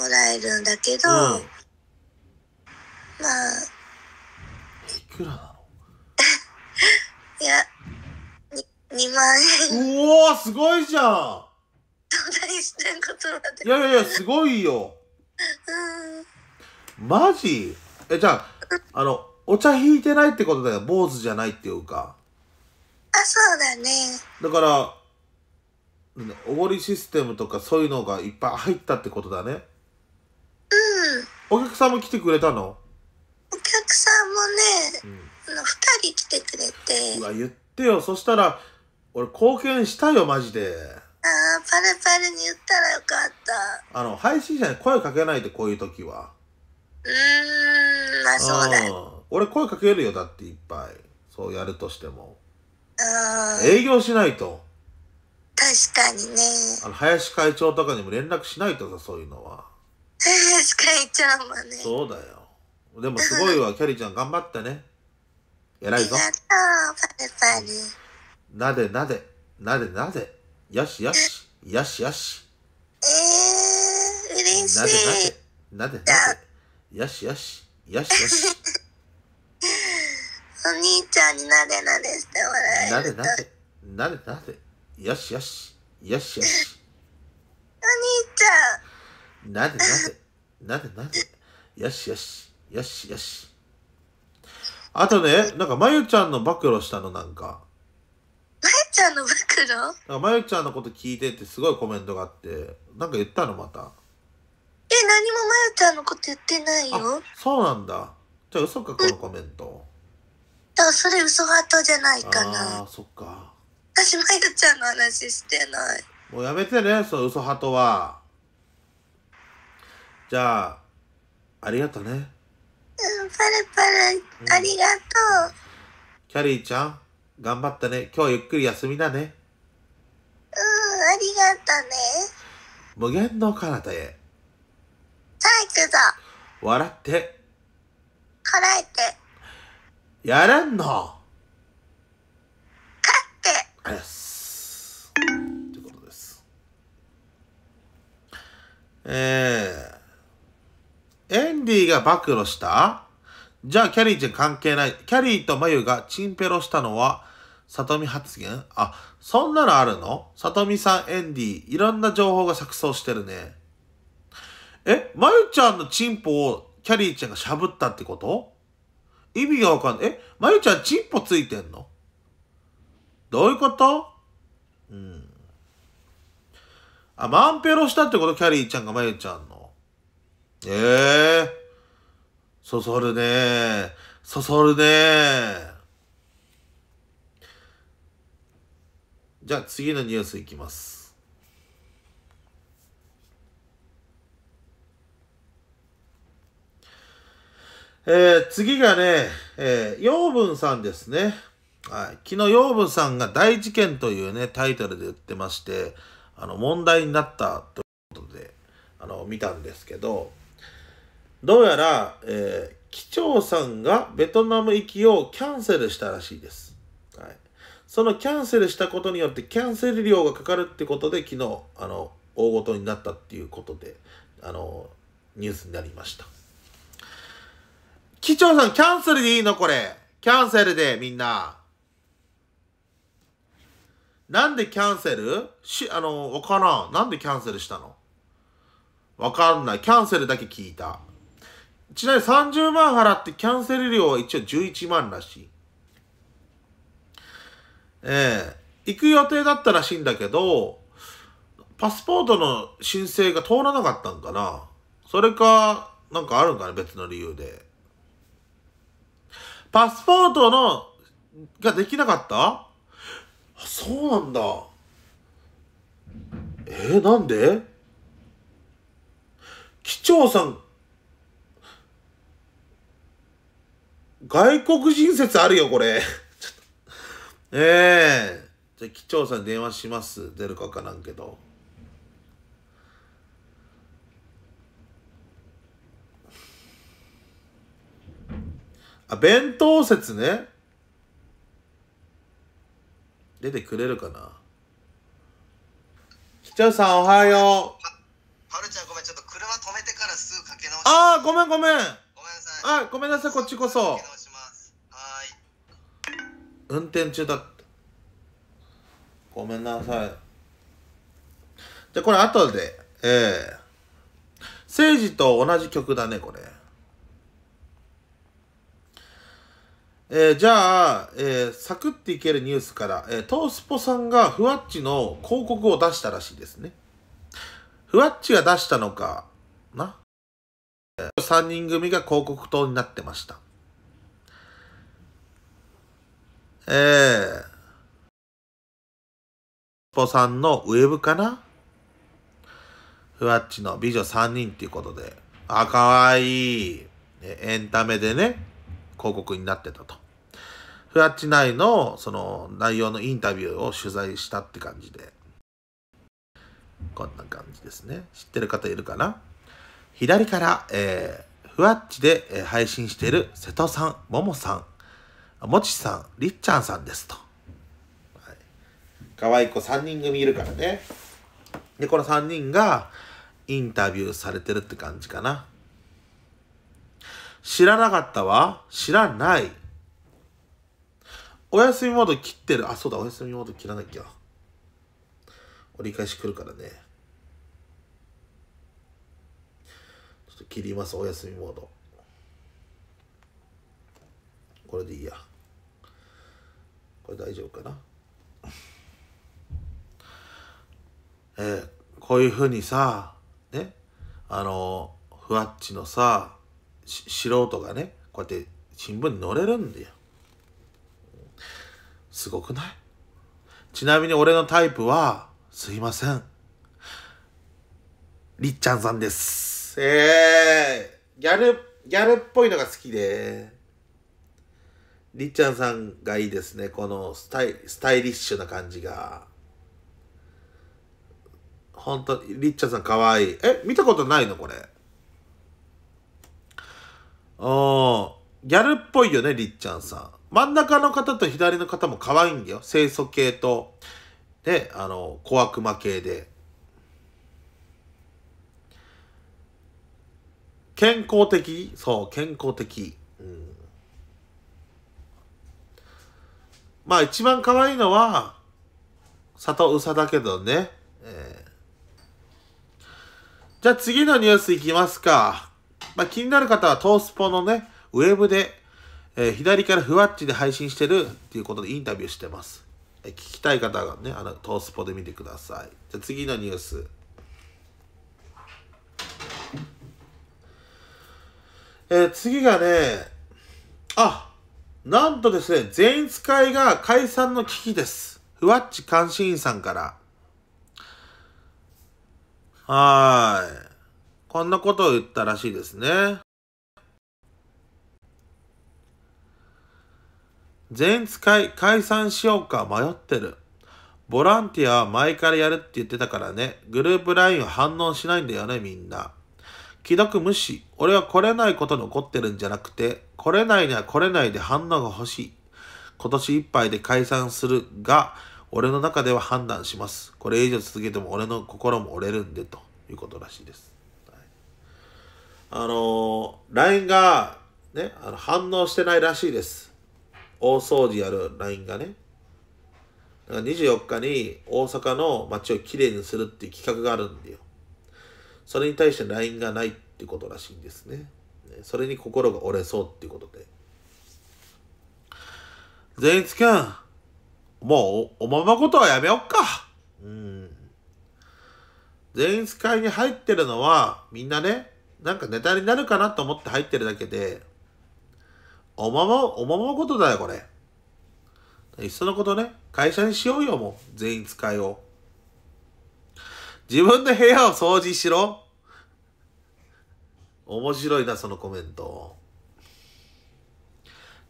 もらえるんだけど、うん、まあ。いくらなの いや、2万円。うおすごいじゃんいやいやいや、すごいよ。うん。マジえ、じゃあ、あの、お茶引いてないってことだよ。坊主じゃないっていうか。あ、そうだね。だから、おごりシステムとかそういうのがいっぱい入ったってことだねうんお客さんも来てくれたのお客さんもね、うん、2人来てくれてうわ言ってよそしたら俺貢献したよマジでああパルパルに言ったらよかったあの配信者に声かけないでこういう時はうんまあそうだよ俺声かけるよだっていっぱいそうやるとしてもああ営業しないと確かにねあの林会長とかにも連絡しないとさそういうのは林会長もねそうだよでもすごいわ キャリーちゃん頑張ってね偉いぞありがとうパリパリなでなでなでなでよしよしよしよしえー、嬉しいなでなでなでなでよしよしよしよし お兄ちゃんになでなでしてもらえるなでなでなでなでよしよし、よしよし。お兄ちゃん。なぜなぜ、なぜなぜ、よしよし、よしよし。あとね、なんかまゆちゃんの暴露したのなんか。まゆちゃんの暴露なんかまゆちゃんのこと聞いてってすごいコメントがあって、なんか言ったのまた。え、何もまゆちゃんのこと言ってないよ。そうなんだ。じゃあ嘘か、このコメント。だ、それ嘘ハーじゃないかな。ああ、そっか。私まゆちゃんの話してないもうやめてねその嘘ハトはじゃあありがとねうんパルパルありがとう、キャリーちゃん頑張ったね今日ゆっくり休みだねうんありがとね無限の彼方へさあ行くぞ笑ってこらえてやらんのあやす。ということです。えー、エンディが暴露したじゃあキャリーちゃん関係ない。キャリーとマユがチンペロしたのは、サトミ発言あ、そんなのあるのサトミさん、エンディ、いろんな情報が錯綜してるね。え、まゆちゃんのチンポをキャリーちゃんがしゃぶったってこと意味がわかんない。え、まゆちゃんチンポついてんのどういうことうん。あ、マンペロしたってことキャリーちゃんがまゆちゃんの。ええー、そそるねそそるねじゃあ次のニュースいきます。えー、次がね、えー、養分さんですね。はい、昨日養分さんが「大事件」というねタイトルで言ってましてあの問題になったということであの見たんですけどどうやら、えー、機長さんがベトナム行きをキャンセルしたらしいです、はい、そのキャンセルしたことによってキャンセル料がかかるってことで昨日あの大ごとになったっていうことであのニュースになりました機長さんキャンセルでいいのこれキャンセルでみんな。なんでキャンセルし、あの、わからん。なんでキャンセルしたのわかんない。キャンセルだけ聞いた。ちなみに30万払ってキャンセル料は一応11万らしい。ええー、行く予定だったらしいんだけど、パスポートの申請が通らなかったんかなそれか、なんかあるんかな別の理由で。パスポートの、ができなかったあそうなんだえー、なんで機長さん外国人説あるよこれええー、じゃあ機長さんに電話します出るか分からんけどあ弁当説ね出てくれるかな市長さんおはようはるちゃんごめんちょっと車止めてからすぐかけ直しああごめんごめんごめんなさいあごめんなさいこっちこそはい運転中だごめんなさいじゃあこれ後でええー、政治と同じ曲だねこれえー、じゃあ、えー、サクッていけるニュースから、えー、トースポさんがふわっちの広告を出したらしいですね。ふわっちが出したのかな、えー、?3 人組が広告塔になってました。えー、ポさんのウェブかなふわっちの美女3人っていうことで、あ、かわいい。エンタメでね、広告になってたと。フラッチ内のその内容のインタビューを取材したって感じで。こんな感じですね。知ってる方いるかな左から、えー、ふわっちで、え配信している瀬戸さん、ももさん、もちさん、りっちゃんさんですと。はい、可愛い子3人組いるからね。で、この3人がインタビューされてるって感じかな。知らなかったわ。知らない。お休みモード切ってる。あ、そうだ、お休みモード切らなきゃ。折り返し来るからね。ちょっと切ります、お休みモード。これでいいや。これ大丈夫かな。えー、こういうふうにさ、ね、あの、ふわっちのさ、素人がね、こうやって新聞に載れるんだよ。すごくないちなみに俺のタイプは、すいません。りっちゃんさんです。ええー、ギャル、ギャルっぽいのが好きで。りっちゃんさんがいいですね。このスタイスタイリッシュな感じが。本当に、りっちゃんさんかわいい。え、見たことないのこれ。おー、ギャルっぽいよね、りっちゃんさん。真ん中の方と左の方も可愛いんだよ。清楚系と、で、あの、小悪魔系で。健康的そう、健康的。うん。まあ一番可愛いのは、里うさだけどね。えー、じゃあ次のニュースいきますか。まあ気になる方はトースポのね、ウェブでえー、左からふわっちで配信してるっていうことでインタビューしてます。えー、聞きたい方がね、あの、トースポで見てください。じゃ次のニュース。えー、次がね、あなんとですね、全員使いが解散の危機です。ふわっち監視員さんから。はーい。こんなことを言ったらしいですね。全使い解散しようか迷ってる。ボランティアは前からやるって言ってたからね。グループ LINE は反応しないんだよね、みんな。既読無視。俺は来れないことに怒ってるんじゃなくて、来れないには来れないで反応が欲しい。今年いっぱいで解散するが、俺の中では判断します。これ以上続けても俺の心も折れるんで、ということらしいです。はい、あのー、LINE が、ね、あの反応してないらしいです。大掃除やる LINE がね、だから24日に大阪の街をきれいにするっていう企画があるんだよ。それに対して LINE がないってことらしいんですね。それに心が折れそうっていうことで。善一くん、もうおままごとはやめよっか。うん。善一会に入ってるのはみんなね、なんかネタになるかなと思って入ってるだけで、おまま、おままごとだよ、これ。いっそのことね、会社にしようよ、もう。全員使いを。自分の部屋を掃除しろ。面白いな、そのコメント。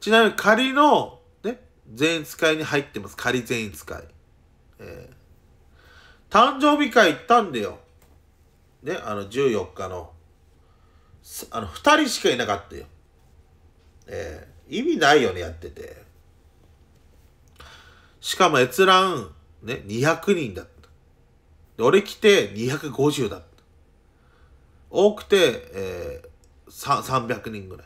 ちなみに仮の、ね、全員使いに入ってます。仮全員使い。えー、誕生日会行ったんだよ。ね、あの、14日の。あの、2人しかいなかったよ。えー、意味ないよね、やってて。しかも閲覧、ね、200人だった。俺来て250だった。多くて、えー、300人ぐら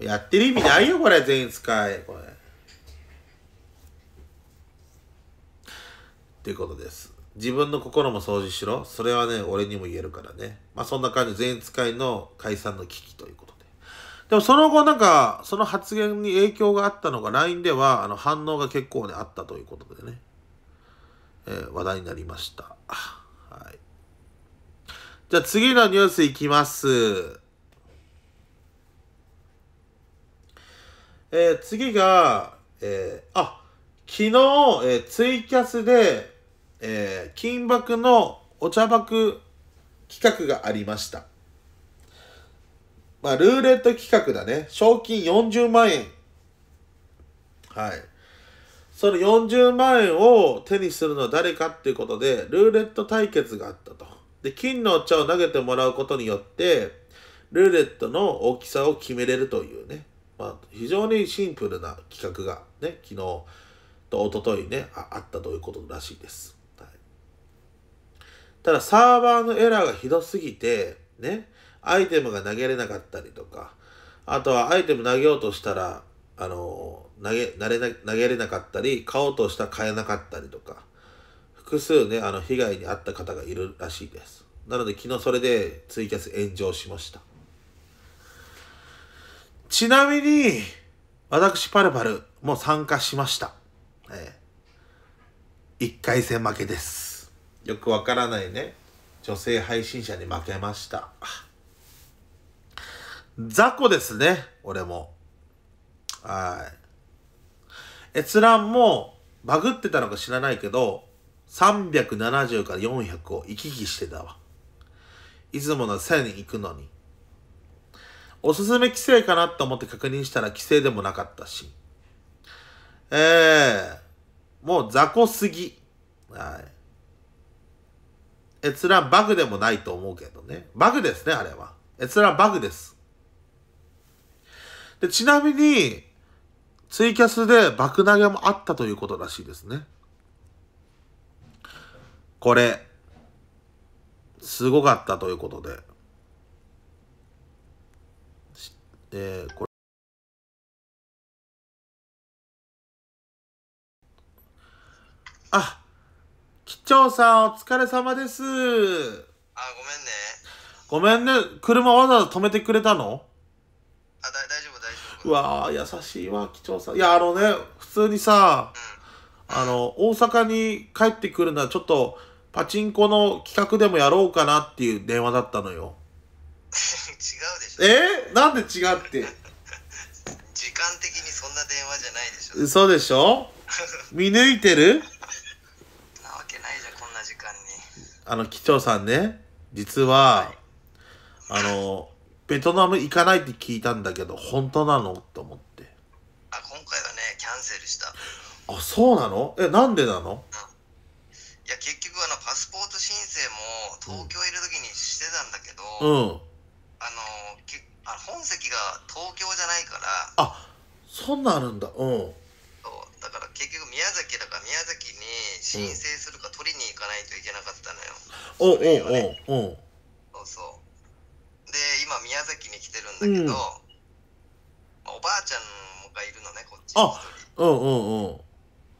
い。やってる意味ないよ、これ、全員使い。これ。っていうことです。自分の心も掃除しろ。それはね、俺にも言えるからね。まあそんな感じ、全員使いの解散の危機ということ。でもその後なんか、その発言に影響があったのが LINE ではあの反応が結構ね、あったということでね、えー、話題になりました。はい。じゃあ次のニュースいきます。えー、次が、えー、あ、昨日、えー、ツイキャスで、えー、金箔のお茶箔企画がありました。まあ、ルーレット企画だね。賞金40万円。はい。その40万円を手にするのは誰かっていうことで、ルーレット対決があったと。で、金のお茶を投げてもらうことによって、ルーレットの大きさを決めれるというね。まあ、非常にシンプルな企画がね、昨日と一昨日ねあ、あったということらしいです。はい、ただ、サーバーのエラーがひどすぎて、ね、アイテムが投げれなかったりとか、あとはアイテム投げようとしたら、あの、投げ、なれな、投げれなかったり、買おうとしたら買えなかったりとか、複数ね、あの、被害に遭った方がいるらしいです。なので昨日それでツイキャス炎上しました。ちなみに、私パルパルも参加しました。ええ。1回戦負けです。よくわからないね。女性配信者に負けました。雑魚ですね、俺も。はい。閲覧もバグってたのか知らないけど、370から400を行き来してたわ。いつもの線行くのに。おすすめ規制かなと思って確認したら規制でもなかったし。ええー、もう雑魚すぎ。はい。閲覧バグでもないと思うけどね。バグですね、あれは。閲覧バグです。で、ちなみに、ツイキャスで爆投げもあったということらしいですね。これ、すごかったということで。えー、これ。あ、機長さんお疲れ様です。あ、ごめんね。ごめんね。車わざわざ止めてくれたのあ、だ、大うわー、優しいわ、機長さん。いや、あのね、普通にさ、あの、大阪に帰ってくるのはちょっと、パチンコの企画でもやろうかなっていう電話だったのよ。違うでしょ。えー、なんで違うって時間的にそんな電話じゃないでしょ。嘘でしょ 見抜いてるなわけないじゃん、こんな時間に。あの、機長さんね、実は、はい、あの、ベトナム行かないって聞いたんだけど本当なのと思ってあ今回はねキャンセルしたあそうなのえなんでなの、うんいや結局あのパスポート申請も東京いる時にしてたんだけど、うん、あのけあ本籍が東京じゃないからあそんなんあるんだうんそうだから結局宮崎だから宮崎に申請するか取りに行かないといけなかったのよ、うん、おおおおお今宮崎に来てるんだけど、うんまあ、おばあちゃんがいるのねこっちにあうんうんうん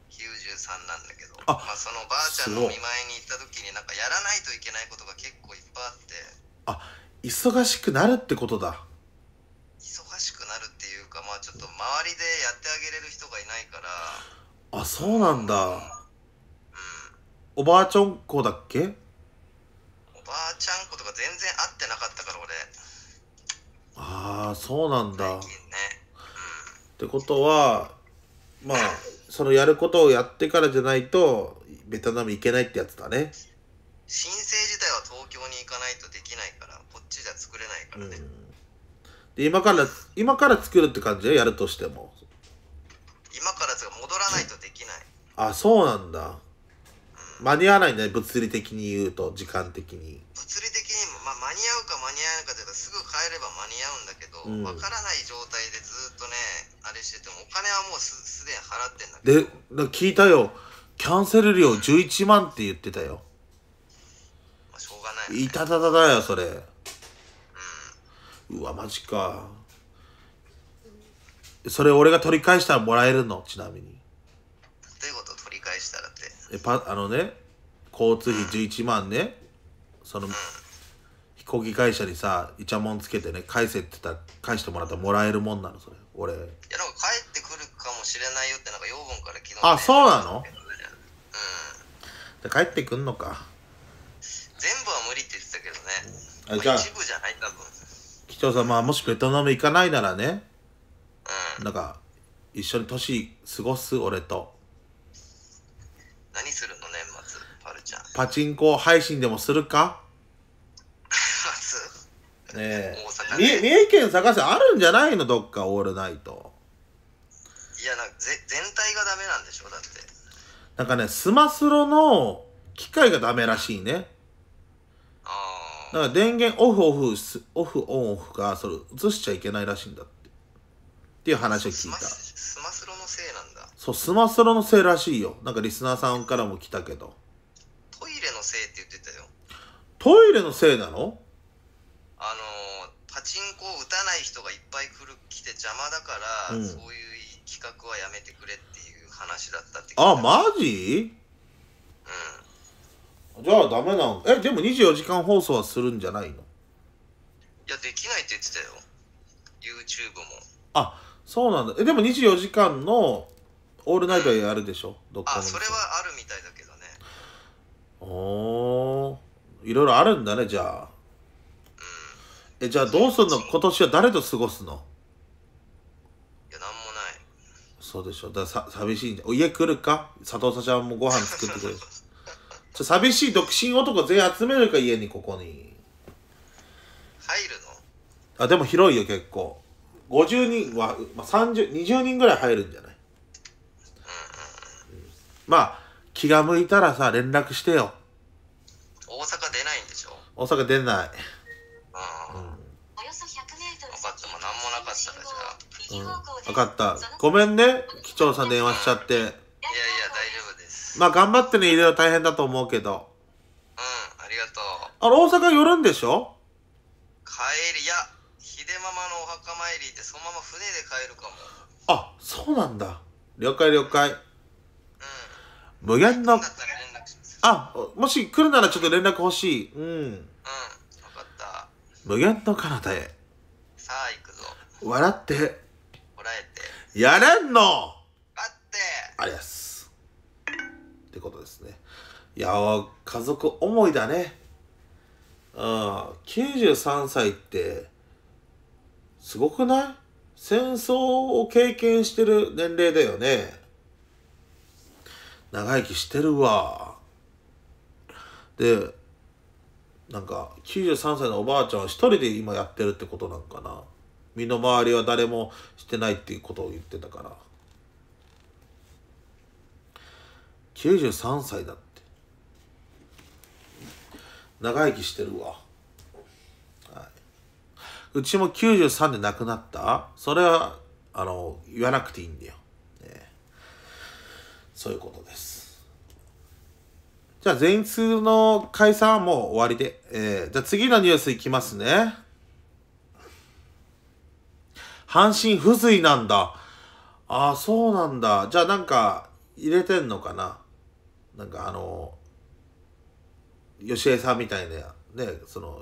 93なんだけどあ、まあ、そのばあちゃんの見舞いに行った時になんかやらないといけないことが結構いっぱいあってあ忙しくなるってことだ忙しくなるっていうかまあちょっと周りでやってあげれる人がいないからあそうなんだ、うん、おばあちゃん子だっけおばあちゃん子とか全然会ってなかああそうなんだ、ね、ってことはまあそのやることをやってからじゃないとベトナム行けないってやつだね申請自体は東京に行かないとできないからこっちじゃ作れないからね、うん、で今から今から作るって感じでやるとしても今からつか戻らないとできないあそうなんだ、うん、間に合わないね物理的に言うと時間的に物理まあ、間に合うか間に合わないかというかすぐ帰れば間に合うんだけど、う分からない状態でずっとねあれしててもお金はもうすすでに払ってんだけどで聞いたよキャンセル料11万って言ってたよ、まあ、しょうがない、ね、いたただだよそれうんうわマジかそれ俺が取り返したらもらえるのちなみにどういうこと取り返したらってえパあのね交通費11万ね、うん、その、うん講義会社にさいちゃもんつけてね返せって言ったら返してもらったらもらえるもんなのそれ俺いやなんか帰ってくるかもしれないよってなんか養分から昨日、ね、あそうなの、うん、帰ってくんのか全部は無理って言ってたけどね、うん、じゃあ一部じゃない多分機長様もしベトナム行かないならねうんなんか一緒に年過ごす俺と何するの年末パルちゃんパチンコ配信でもするかえ大阪、ね、三重県賀市あるんじゃないのどっかオールナイトいやなんかぜ全体がダメなんでしょだってなんかねスマスロの機械がダメらしいねああだから電源オフオフオフオンオフがそれ映しちゃいけないらしいんだってっていう話を聞いたスマスロのせいなんだそうスマスロのせいらしいよなんかリスナーさんからも来たけどトイレのせいって言ってたよトイレのせいなのあのパチンコを打たない人がいっぱい来る来て邪魔だから、うん、そういう企画はやめてくれっていう話だったってあマジうんじゃあダメなんえでも24時間放送はするんじゃないのいやできないって言ってたよ YouTube もあそうなんだえでも24時間のオールナイトやるでしょ、うん、どっかあそれはあるみたいだけどねおおいろいろあるんだねじゃあえじゃあどうすんの今年は誰と過ごすのいや何もないそうでしょださ寂しいんじゃ家来るか佐藤さちゃんもご飯作ってくれるちょ寂しい独身男全員集めるか家にここに入るのあでも広いよ結構50人は、まあ、20人ぐらい入るんじゃない、うんうん、まあ気が向いたらさ連絡してよ大阪出ないんでしょ大阪出ないうん、分かった。ごめんね、機長さん電話しちゃって。いやいや、大丈夫です。まあ、頑張ってね、いろいろ大変だと思うけど。うん、ありがとう。あの、大阪寄るんでしょ帰り、いや、秀ママのお墓参りってそのまま船で帰るかも。あ、そうなんだ。了解了解。うん。無限の。あ、もし来るならちょっと連絡欲しい。うん。うん、分かった。無限の彼方へ。さあ、行くぞ。笑って。やれんの待ってありますってことですねいや家族思いだねうん93歳ってすごくない戦争を経験してる年齢だよね長生きしてるわでなんか93歳のおばあちゃんは一人で今やってるってことなんかな身の回りは誰もしてないっていうことを言ってたから93歳だって長生きしてるわ、はい、うちも93で亡くなったそれはあの言わなくていいんだよ、ね、そういうことですじゃあ、全通の解散はもう終わりで。えー、じゃあ次のニュースいきますね。半身不随なんだ。ああ、そうなんだ。じゃあなんか入れてんのかななんかあの、吉江さんみたいな、ね、その、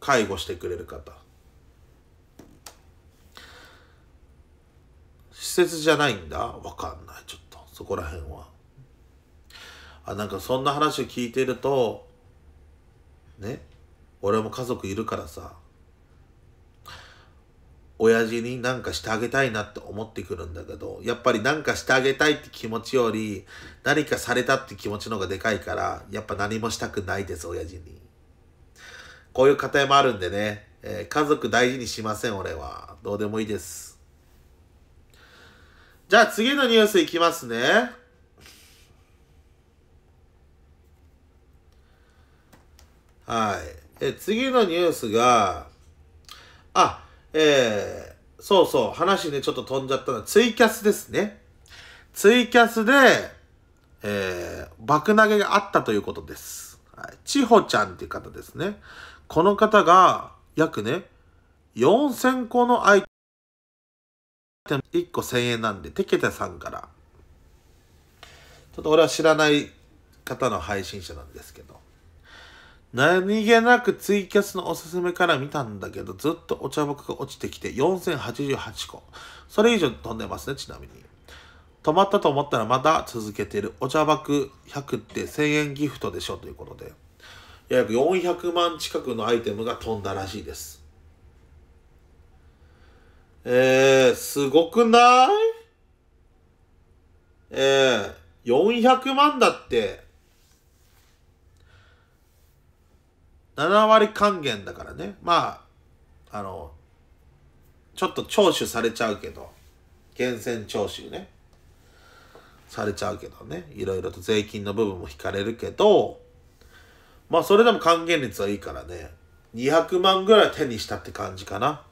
介護してくれる方。施設じゃないんだわかんない。ちょっと、そこら辺は。あ、なんかそんな話を聞いてると、ね、俺も家族いるからさ、親父になんかしてあげたいなって思ってくるんだけど、やっぱりなんかしてあげたいって気持ちより、何かされたって気持ちの方がでかいから、やっぱ何もしたくないです、親父に。こういう家庭もあるんでね、えー、家族大事にしません、俺は。どうでもいいです。じゃあ次のニュースいきますね。はい。え、次のニュースが、あ、えー、そうそう、話ね、ちょっと飛んじゃったのは、ツイキャスですね。ツイキャスで、えー、爆投げがあったということです。はい、ちほちゃんっていう方ですね。この方が、約ね、4000個のアイテム、1個1000円なんで、テケテさんから。ちょっと俺は知らない方の配信者なんですけど。何気なくツイキャスのおすすめから見たんだけど、ずっとお茶箱が落ちてきて4088個。それ以上飛んでますね、ちなみに。止まったと思ったらまだ続けてる。お茶箱100って1000円ギフトでしょということで。約400万近くのアイテムが飛んだらしいです。えー、すごくないえー、400万だって。7割還元だからねまああのちょっと徴収されちゃうけど源泉徴収ねされちゃうけどねいろいろと税金の部分も引かれるけどまあそれでも還元率はいいからね200万ぐらい手にしたって感じかな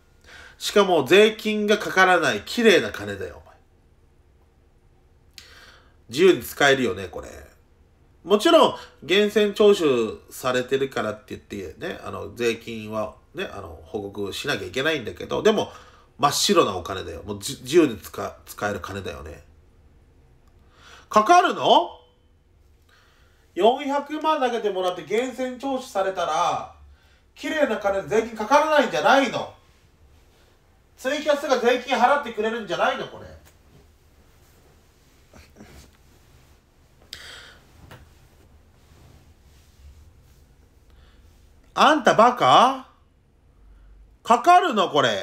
しかも税金がかからない綺麗な金だよお前自由に使えるよねこれもちろん、源泉徴収されてるからって言ってね、あの、税金はね、あの、報告しなきゃいけないんだけど、でも、真っ白なお金だよ。もう自由に使使える金だよね。かかるの ?400 万投げてもらって源泉徴収されたら、綺麗な金税金かからないんじゃないのツイキャスが税金払ってくれるんじゃないのこれ。あんたバカかかるのこれ。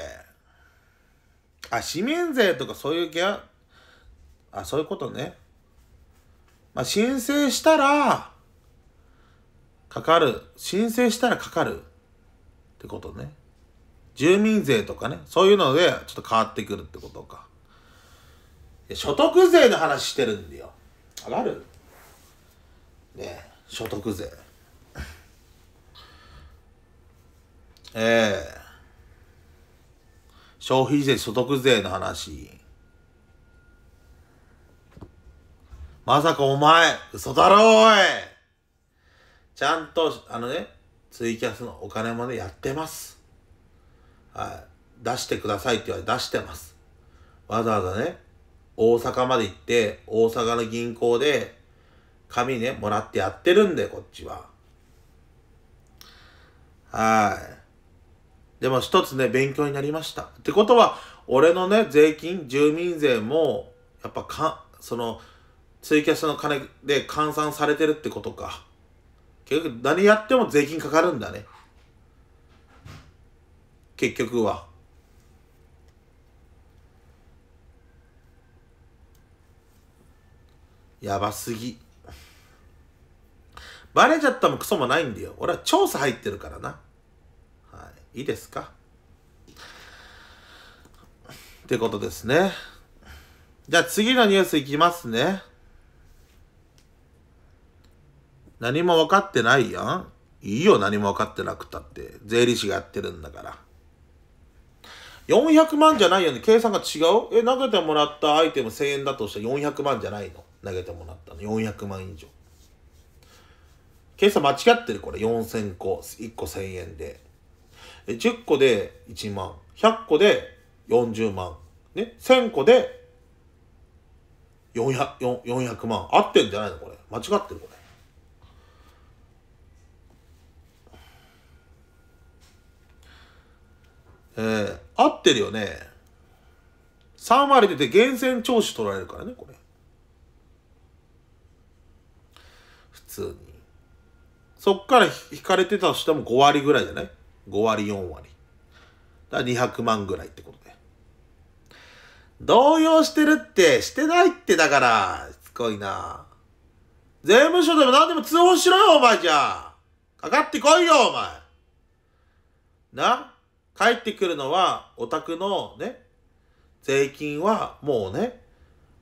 あ、市民税とかそういうギャ、あ、そういうことね。まあ、申請したら、かかる。申請したらかかる。ってことね。住民税とかね。そういうので、ちょっと変わってくるってことか。所得税の話してるんだよ。わかるね所得税。ええ消費税、所得税の話。まさかお前、嘘だろおいちゃんと、あのね、ツイキャスのお金もね、やってます。はい。出してくださいって言われ出してます。わざわざね、大阪まで行って、大阪の銀行で、紙ね、もらってやってるんで、こっちは。はい。でも一つね、勉強になりました。ってことは、俺のね、税金、住民税も、やっぱか、その、ツイキャスの金で換算されてるってことか。結局、何やっても税金かかるんだね。結局は。やばすぎ。バレちゃったもクソもないんだよ。俺は調査入ってるからな。いいですかってことですね。じゃあ次のニュースいきますね。何も分かってないやん。いいよ、何も分かってなくたって。税理士がやってるんだから。400万じゃないよね。計算が違うえ、投げてもらったアイテム1000円だとしたら400万じゃないの。投げてもらったの。400万以上。計算間違ってる、これ。4000個。1個1000円で。10個で1万、100個で40万、ね、1000個で 400, 万。合ってんじゃないのこれ。間違ってるこれ。えー、合ってるよね。3割出て源泉徴収取られるからね、これ。普通に。そっから引かれてたとしても5割ぐらいじゃない5割4割だから200万ぐらいってことで動揺してるってしてないってだからしつこいな税務署でも何でも通報しろよお前じゃあかかってこいよお前な帰ってくるのはお宅のね税金はもうね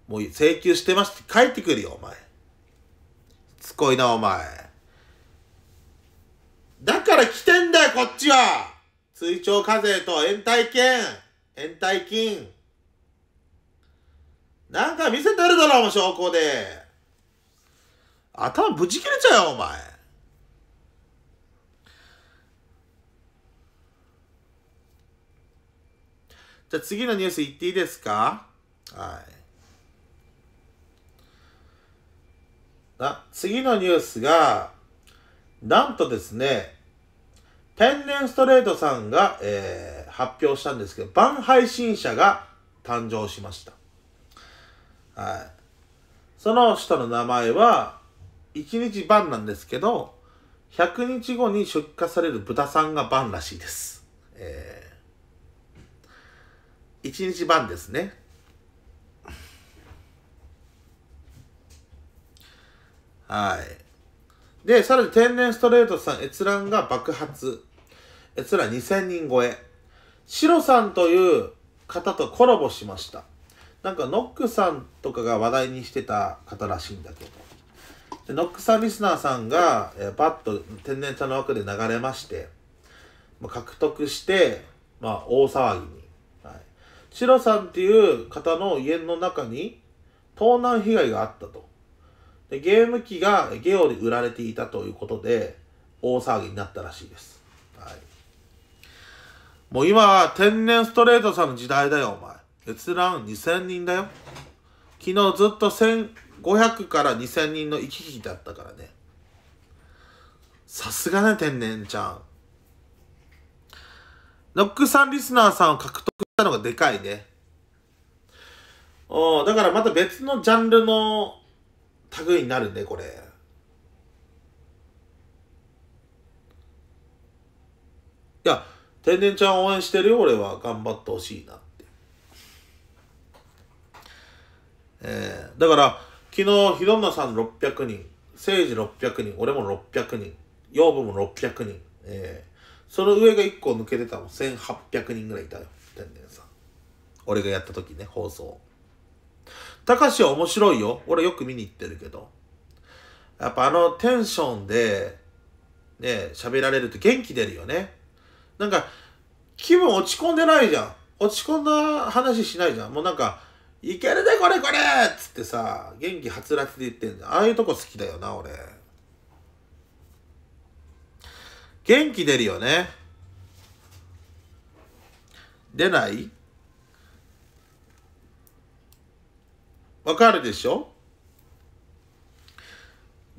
もう請求してますって帰ってくるよお前しつこいなお前だから来てんだよ、こっちは追徴課税と延滞券、延滞金。なんか見せてるだろ、う、証拠で。頭ぶち切れちゃうよ、お前。じゃあ次のニュースいっていいですかはい。あ、次のニュースが、なんとですね、天然ストレートさんが、えー、発表したんですけど、版配信者が誕生しました。はい。その人の名前は、1日版なんですけど、100日後に出荷される豚さんが版らしいです。えー、1日版ですね。はい。で、さらに天然ストレートさん閲覧が爆発。閲覧2000人超え。シロさんという方とコラボしました。なんかノックさんとかが話題にしてた方らしいんだけど。でノックさんリスナーさんが、えパッと天然茶の枠で流れまして、まあ、獲得して、まあ、大騒ぎに。はい。シロさんっていう方の家の中に盗難被害があったと。でゲーム機がゲオで売られていたということで大騒ぎになったらしいです、はい、もう今は天然ストレートさんの時代だよお前閲覧2000人だよ昨日ずっと1500から2000人の行き来だったからねさすがね天然ちゃんノックさんリスナーさんを獲得したのがでかいね。うん、だからまた別のジャンルの類になるねこれいや天然ちゃん応援してるよ俺は頑張ってほしいなってえー、だから昨日ひどんなさん600人誠治600人俺も600人養父も600人えー、その上が1個抜けてたの1800人ぐらいいたよ天然さん俺がやった時ね放送たかしは面白いよ。俺よく見に行ってるけど。やっぱあのテンションで、ね、喋られると元気出るよね。なんか、気分落ち込んでないじゃん。落ち込んだ話しないじゃん。もうなんか、いけるでこれこれっつってさ、元気はつらつで言ってんじゃん。ああいうとこ好きだよな、俺。元気出るよね。出ないわかるでしょ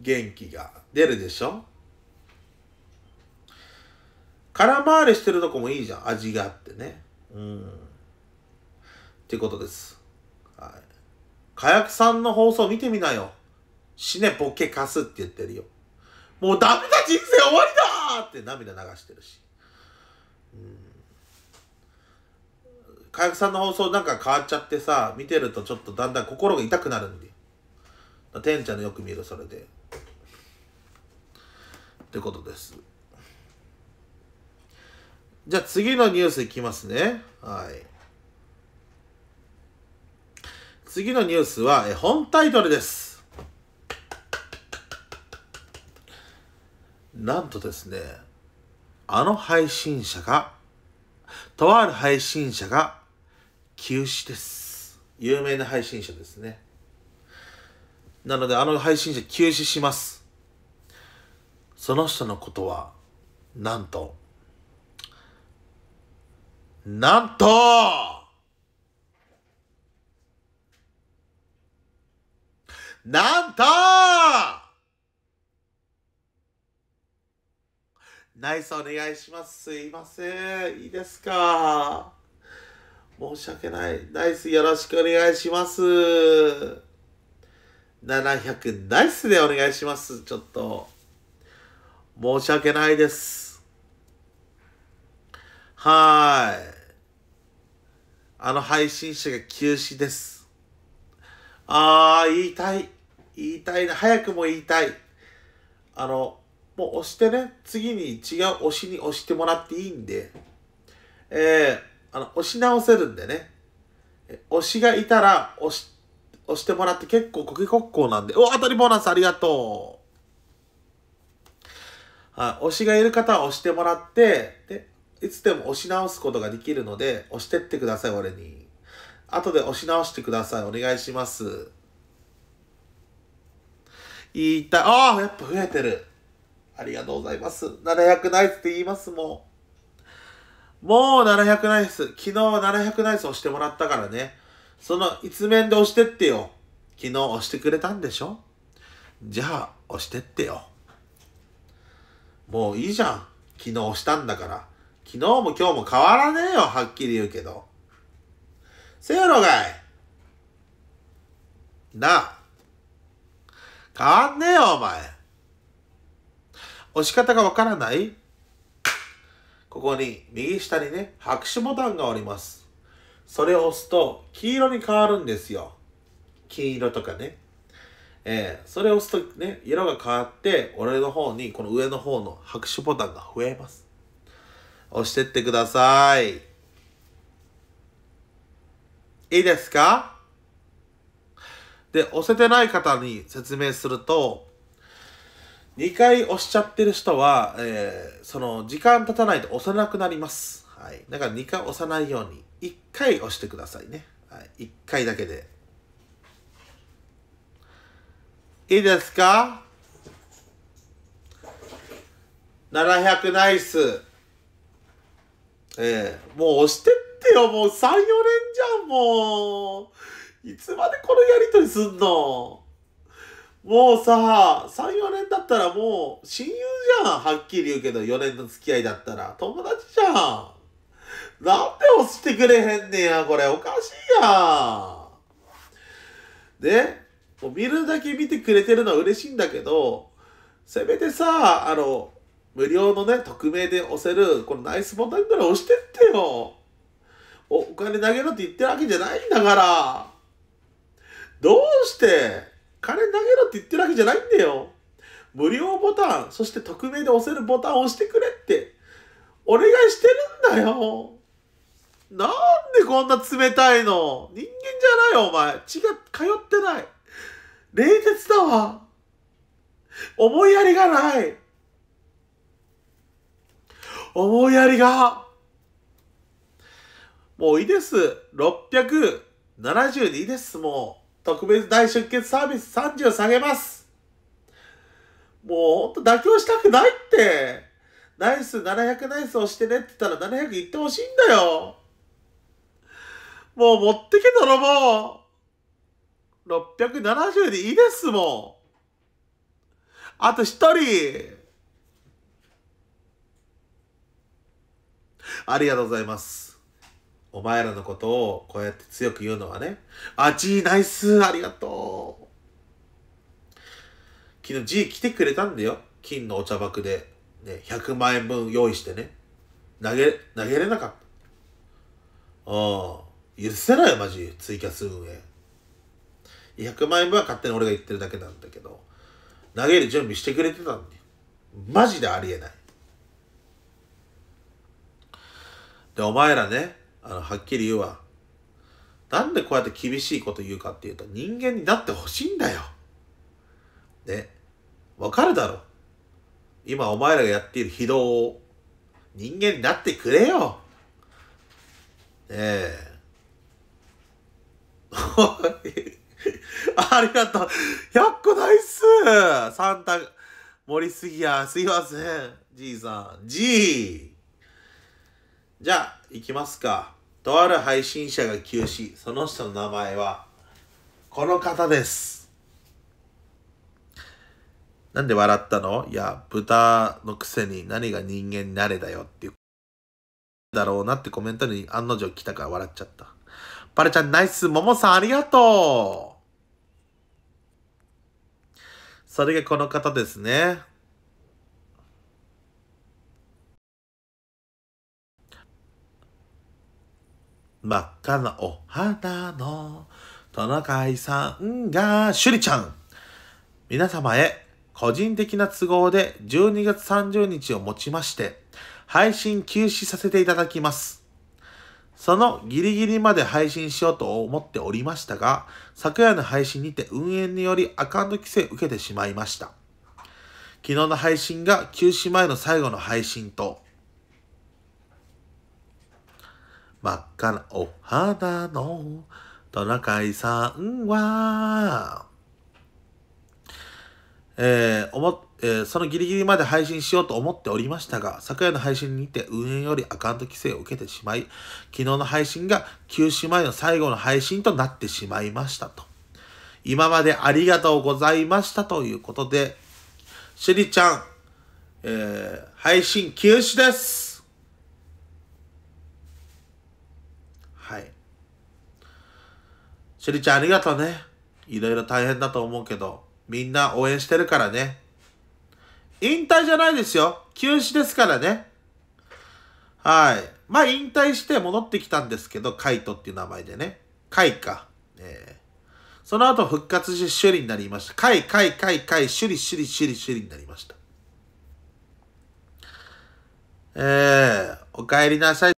元気が出るでしょ空回りしてるとこもいいじゃん味があってねうんってことですはい火薬さんの放送見てみなよ死ねボケかすって言ってるよもうダメだ人生終わりだって涙流してるしうんかやくさんの放送なんか変わっちゃってさ、見てるとちょっとだんだん心が痛くなるんで。天ちゃんのよく見る、それで。ってことです。じゃあ次のニュースいきますね。はい。次のニュースは、本タイトルです。なんとですね、あの配信者が、とある配信者が休止です有名な配信者ですねなのであの配信者休止しますその人のことはなんとなんとなんとナイスお願いします。すいません。いいですか申し訳ない。ナイスよろしくお願いします。700ナイスでお願いします。ちょっと。申し訳ないです。はい。あの配信者が休止です。あー、言いたい。言いたいな。早くも言いたい。あの、もう押してね、次に違う押しに押してもらっていいんで。えー、あの、押し直せるんでね。押しがいたら、押し、押してもらって結構コケコッコーなんで。お、当たりボーナスありがとう。はい、押しがいる方は押してもらって、で、いつでも押し直すことができるので、押してってください、俺に。後で押し直してください。お願いします。言いたい。ああ、やっぱ増えてる。ありがとうございます。700ないって言いますもん。もう700ナイス。昨日700ナイス押してもらったからね。その一面で押してってよ。昨日押してくれたんでしょじゃあ押してってよ。もういいじゃん。昨日押したんだから。昨日も今日も変わらねえよ。はっきり言うけど。せやろがい。なあ。変わんねえよ、お前。押し方がわからないここに右下にね、拍手ボタンがおります。それを押すと黄色に変わるんですよ。金色とかね。えー、それを押すとね、色が変わって、俺の方に、この上の方の拍手ボタンが増えます。押してってください。いいですかで、押せてない方に説明すると、2回押しちゃってる人は、えー、その時間経たないと押さなくなります。はい。だから2回押さないように、1回押してくださいね。はい。1回だけで。いいですか ?700 ナイス。ええー、もう押してってよ。もう3、4年じゃん、もう。いつまでこのやりとりすんのもうさ、3、4年だったらもう親友じゃん。はっきり言うけど、4年の付き合いだったら。友達じゃん。なんで押してくれへんねや、これ。おかしいやん。ねもう見るだけ見てくれてるのは嬉しいんだけど、せめてさ、あの、無料のね、匿名で押せる、このナイスボタンから押してってよ。おお金投げろって言ってるわけじゃないんだから。どうして金投げろって言ってるわけじゃないんだよ。無料ボタン、そして匿名で押せるボタンを押してくれって、お願いしてるんだよ。なんでこんな冷たいの人間じゃないよ、お前。血が通ってない。冷徹だわ。思いやりがない。思いやりが。もういいです。672です、もう。特別大出血サービス30下げます。もうほんと妥協したくないって。ナイス700ナイス押してねって言ったら700いってほしいんだよ。もう持ってけ泥棒。670でいいですもん。あと一人。ありがとうございます。お前らのことをこうやって強く言うのはね、あ、G ナイスありがとう昨日 G 来てくれたんだよ。金のお茶爆で。ね、100万円分用意してね。投げ、投げれなかった。うん。許せないよ、マジ。ツイキャス運営。100万円分は勝手に俺が言ってるだけなんだけど、投げる準備してくれてたんだよ。マジでありえない。で、お前らね、あのはっきり言うわなんでこうやって厳しいこと言うかっていうと人間になってほしいんだよねわかるだろ今お前らがやっている非道を人間になってくれよねえ ありがとう。100個ナイスサンタ、盛りすぎや。すいません。じいさん。じいじゃあ、いきますか。とある配信者が急死。その人の名前は、この方です。なんで笑ったのいや、豚のくせに何が人間になれだよっていう。だろうなってコメントに案の定来たから笑っちゃった。パルちゃんナイスももさんありがとうそれがこの方ですね。真っ赤なお肌のトナカイさんが、シュリちゃん皆様へ、個人的な都合で12月30日をもちまして、配信休止させていただきます。そのギリギリまで配信しようと思っておりましたが、昨夜の配信にて運営によりアカウント規制受けてしまいました。昨日の配信が休止前の最後の配信と、真っ赤なお肌のトナカイさんは、えー、おも、えー、そのギリギリまで配信しようと思っておりましたが、昨夜の配信にて運営よりアカウント規制を受けてしまい、昨日の配信が休止前の最後の配信となってしまいましたと。今までありがとうございましたということで、シュリちゃん、えー、配信休止ですシュリちゃんありがとうね。いろいろ大変だと思うけど、みんな応援してるからね。引退じゃないですよ。休止ですからね。はい。まあ、引退して戻ってきたんですけど、カイトっていう名前でね。カイか。えー、その後復活しシュリになりました。カイ、カイ、カイ、カイ、シュリ、シュリ、シュリ、シュリになりました。えー、お帰りなさい。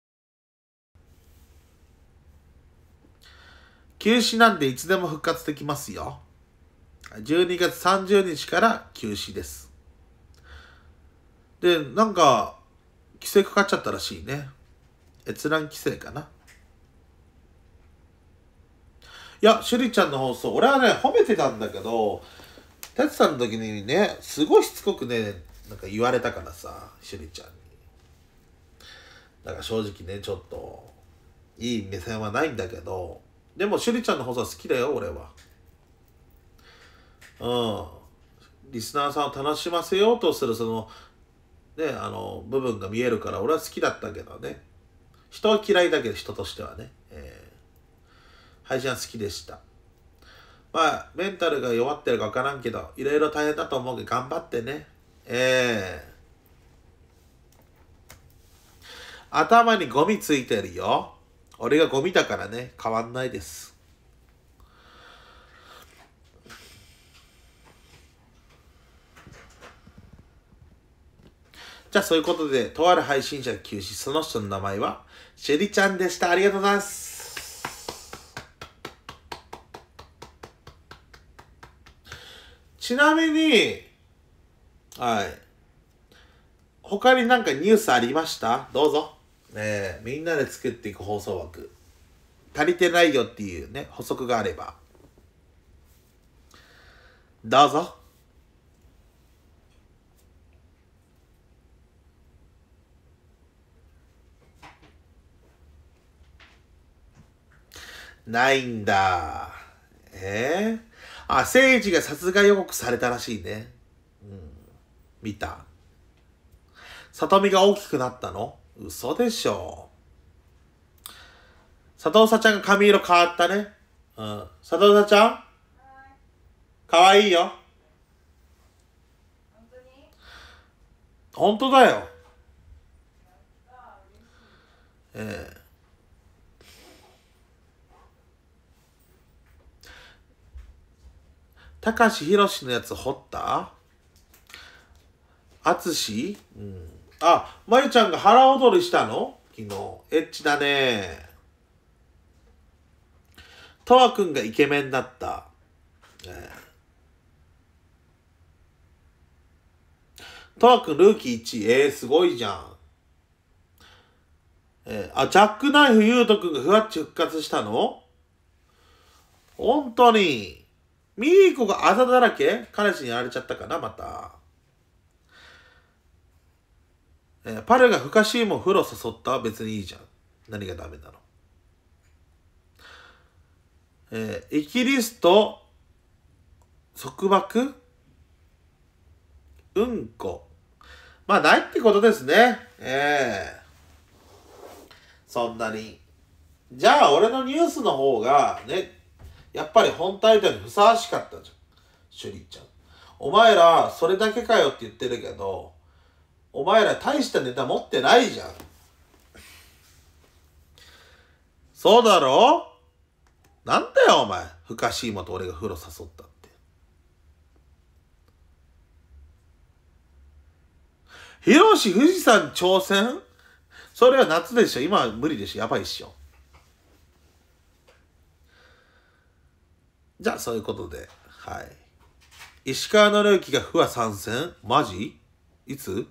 休止なんでいつでも復活できますよ。12月30日から休止です。で、なんか、規制かかっちゃったらしいね。閲覧規制かな。いや、趣里ちゃんの放送、俺はね、褒めてたんだけど、哲さんの時にね、すごいしつこくね、なんか言われたからさ、趣里ちゃんに。だから正直ね、ちょっと、いい目線はないんだけど、でも、シュリちゃんの放送は好きだよ、俺は。うん。リスナーさんを楽しませようとする、その、ね、あの、部分が見えるから、俺は好きだったけどね。人は嫌いだけど、人としてはね。えー、配信は好きでした。まあ、メンタルが弱ってるか分からんけど、いろいろ大変だと思うけど、頑張ってね。ええー、頭にゴミついてるよ。俺がゴミだからね、変わんないです。じゃあそういうことで、とある配信者休止、その人の名前は、シェリちゃんでした。ありがとうございます。ちなみに、はい。他になんかニュースありましたどうぞ。えー、みんなで作っていく放送枠足りてないよっていうね補足があればどうぞないんだええー、あ誠治が殺害予告されたらしいねうん見た里美が大きくなったの嘘でしょ。佐藤さちゃんが髪色変わったね。うん。佐藤さちゃんかわいいよ。本当だよ。ええひろしのやつ掘ったあつしうん。あ、まゆちゃんが腹踊りしたの昨日。エッチだね。とわくんがイケメンだった。とわくんルーキー1位。えー、すごいじゃん。えー、あ、ジャックナイフゆうとくんがふわっち復活したの本当に。みーこがあざだらけ彼氏にやられちゃったかな、また。えー、パルが不可思議も風呂誘ったは別にいいじゃん。何がダメなのえー、イキリスト、束縛うんこ。まあ、ないってことですね。ええー、そんなに。じゃあ、俺のニュースの方が、ね、やっぱり本タイトルにふさわしかったじゃん。シュリーちゃん。お前ら、それだけかよって言ってるけど、お前ら大したネタ持ってないじゃん。そうだろなんだよお前。ふかしいもと俺が風呂誘ったって。広ろし富士山挑戦それは夏でしょ。今は無理でしょ。やばいっしょ。じゃあ、そういうことで。はい。石川のるきが不破参戦マジいつ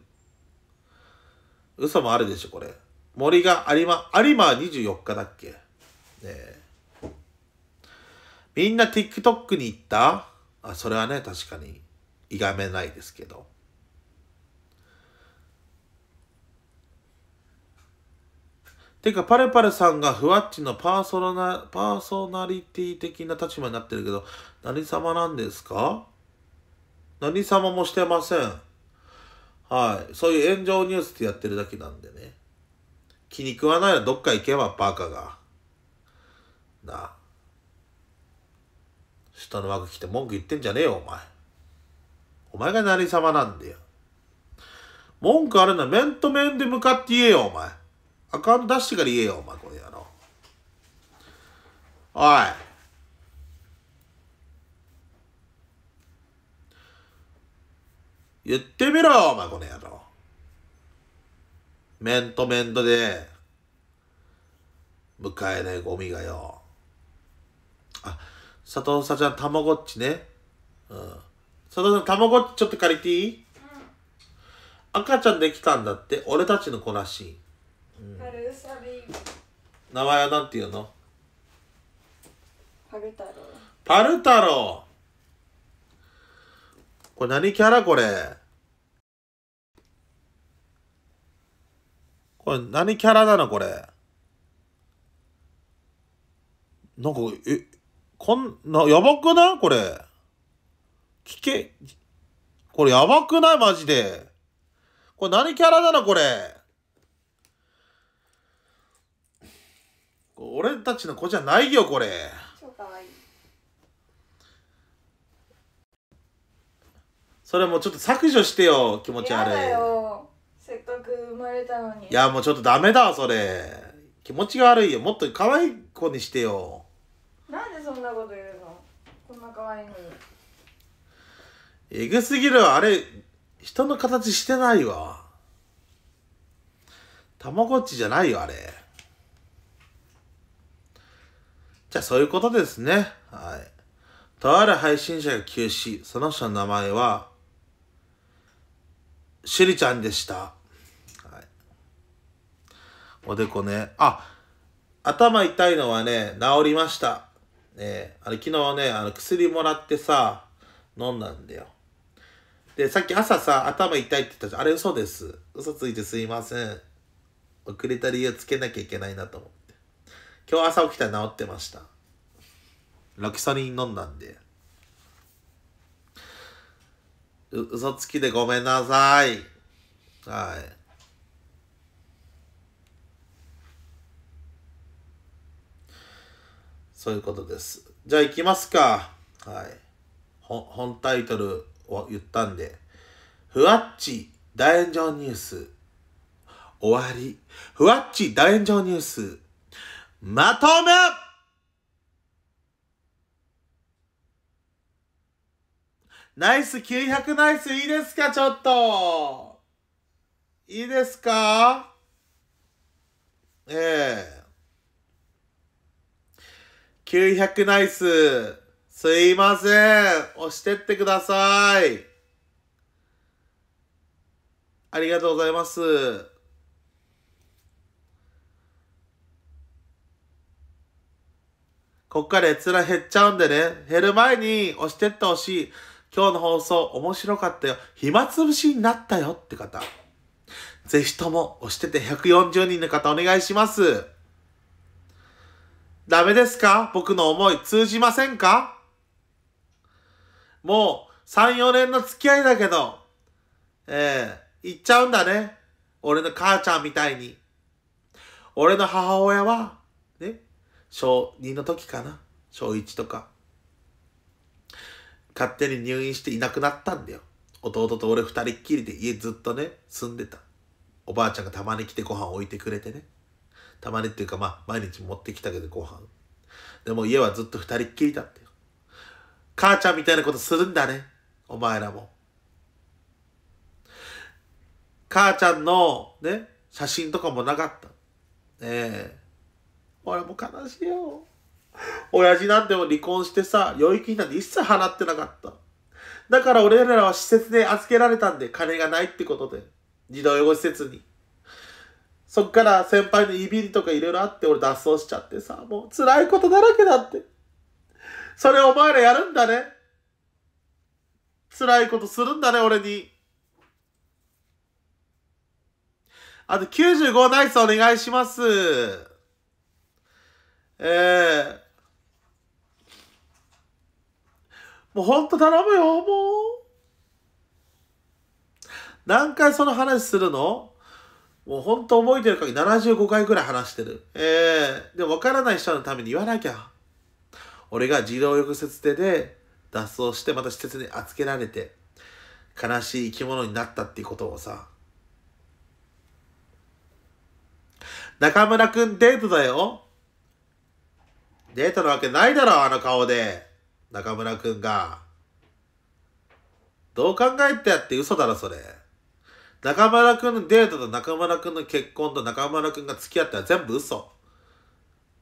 嘘もあるでしょ、これ。森が有馬、有馬は24日だっけねえ。みんな TikTok に行ったあ、それはね、確かに、いがめないですけど。てか、パルパルさんがふわっちのパーソナパーソナリティ的な立場になってるけど、何様なんですか何様もしてません。はい。そういう炎上ニュースってやってるだけなんでね。気に食わないらどっか行けば、バカが。なあ。下の枠来て文句言ってんじゃねえよ、お前。お前が何様なんだよ。文句あるなら面と面で向かって言えよ、お前。アカウント出してから言えよ、お前、これやろ。おい。言ってみろお前この野郎。面と面とで、迎えないゴミがよ。あ、佐藤さんちゃん、たまごっちね。うん。佐藤さん、たまごっちちょっと借りていい、うん、赤ちゃんできたんだって、俺たちの子らしい。うん、名前はなんて言うのパル太郎。パル太郎これ何キャラこれこれ何キャラなのこれなんか、え、こんな、やばくないこれ。聞け、これやばくないマジで。これ何キャラなのこれ。俺たちの子じゃないよ、これ。それもうちょっと削除してよ気持ち悪いだよせっかく生まれたのにいやもうちょっとダメだわそれ気持ちが悪いよもっと可愛い子にしてよなんでそんなこと言うのこんな可愛いのにえぐすぎるわあれ人の形してないわたまごっちじゃないよあれじゃあそういうことですねはいとある配信者が休止その人の名前はシュリちゃんでした。はい、おでこね。あ、頭痛いのはね、治りました。ね、あの昨日ね、あの薬もらってさ、飲んだんだよ。で、さっき朝さ、頭痛いって言ったじゃん。あれ嘘です。嘘ついてすいません。遅れた理由つけなきゃいけないなと思って。今日朝起きたら治ってました。ラキサリン飲んだんで。嘘つきでごめんなさい。はい。そういうことです。じゃあ行きますか。はい。本タイトルを言ったんで。ふわっち大炎上ニュース。終わり。ふわっち大炎上ニュース。まとめナイス900ナイスいいですかちょっといいですかええー、900ナイスすいません押してってくださいありがとうございます。こっから閲覧減っちゃうんでね、減る前に押してってほしい。今日の放送面白かったよ。暇つぶしになったよって方。ぜひとも押してて140人の方お願いします。ダメですか僕の思い通じませんかもう3、4年の付き合いだけど、ええー、行っちゃうんだね。俺の母ちゃんみたいに。俺の母親は、ね、小2の時かな。小1とか。勝手に入院していなくなったんだよ。弟と俺二人っきりで家ずっとね、住んでた。おばあちゃんがたまに来てご飯置いてくれてね。たまにっていうかまあ、毎日持ってきたけどご飯。でも家はずっと二人っきりだったよ。母ちゃんみたいなことするんだね。お前らも。母ちゃんのね、写真とかもなかった。ねえ。俺も悲しいよ。親父なんでも離婚してさ、養育費なんて一切払ってなかった。だから俺らは施設で預けられたんで、金がないってことで。児童養護施設に。そっから先輩のいびりとかいろいろあって、俺脱走しちゃってさ、もう辛いことだらけだって。それお前らやるんだね。辛いことするんだね、俺に。あと95ナイスお願いします。えー、もうほんと頼むよ、もう。何回その話するのもうほんと覚えてる限り75回くらい話してる。ええー、でも分からない人のために言わなきゃ。俺が児童浴設定で脱走してまた施設に預けられて、悲しい生き物になったっていうことをさ。中村くんデートだよデートなわけないだろ、あの顔で。中村くんが。どう考えてやって嘘だろ、それ。中村くんのデートと中村くんの結婚と中村くんが付き合ったら全部嘘。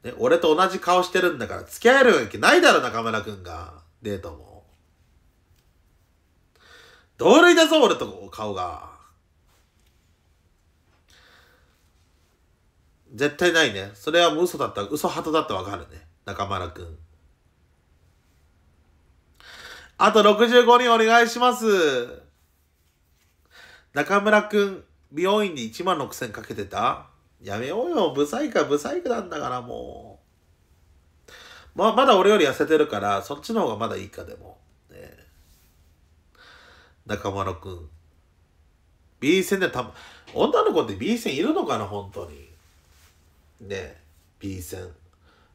ね、俺と同じ顔してるんだから付き合えるわけないだろ、中村くんが。デートも。同類だぞ、俺と顔が。絶対ないね。それはもう嘘だった。嘘鳩だってわかるね。中村くん。あと65人お願いします。中村くん、美容院に1万6000かけてたやめようよ。ブサイクブサイクなんだからもう。ままだ俺より痩せてるから、そっちの方がまだいいかでも。ね、中村くん。B 線でたま、女の子って B 線いるのかな本当に。ね B 線。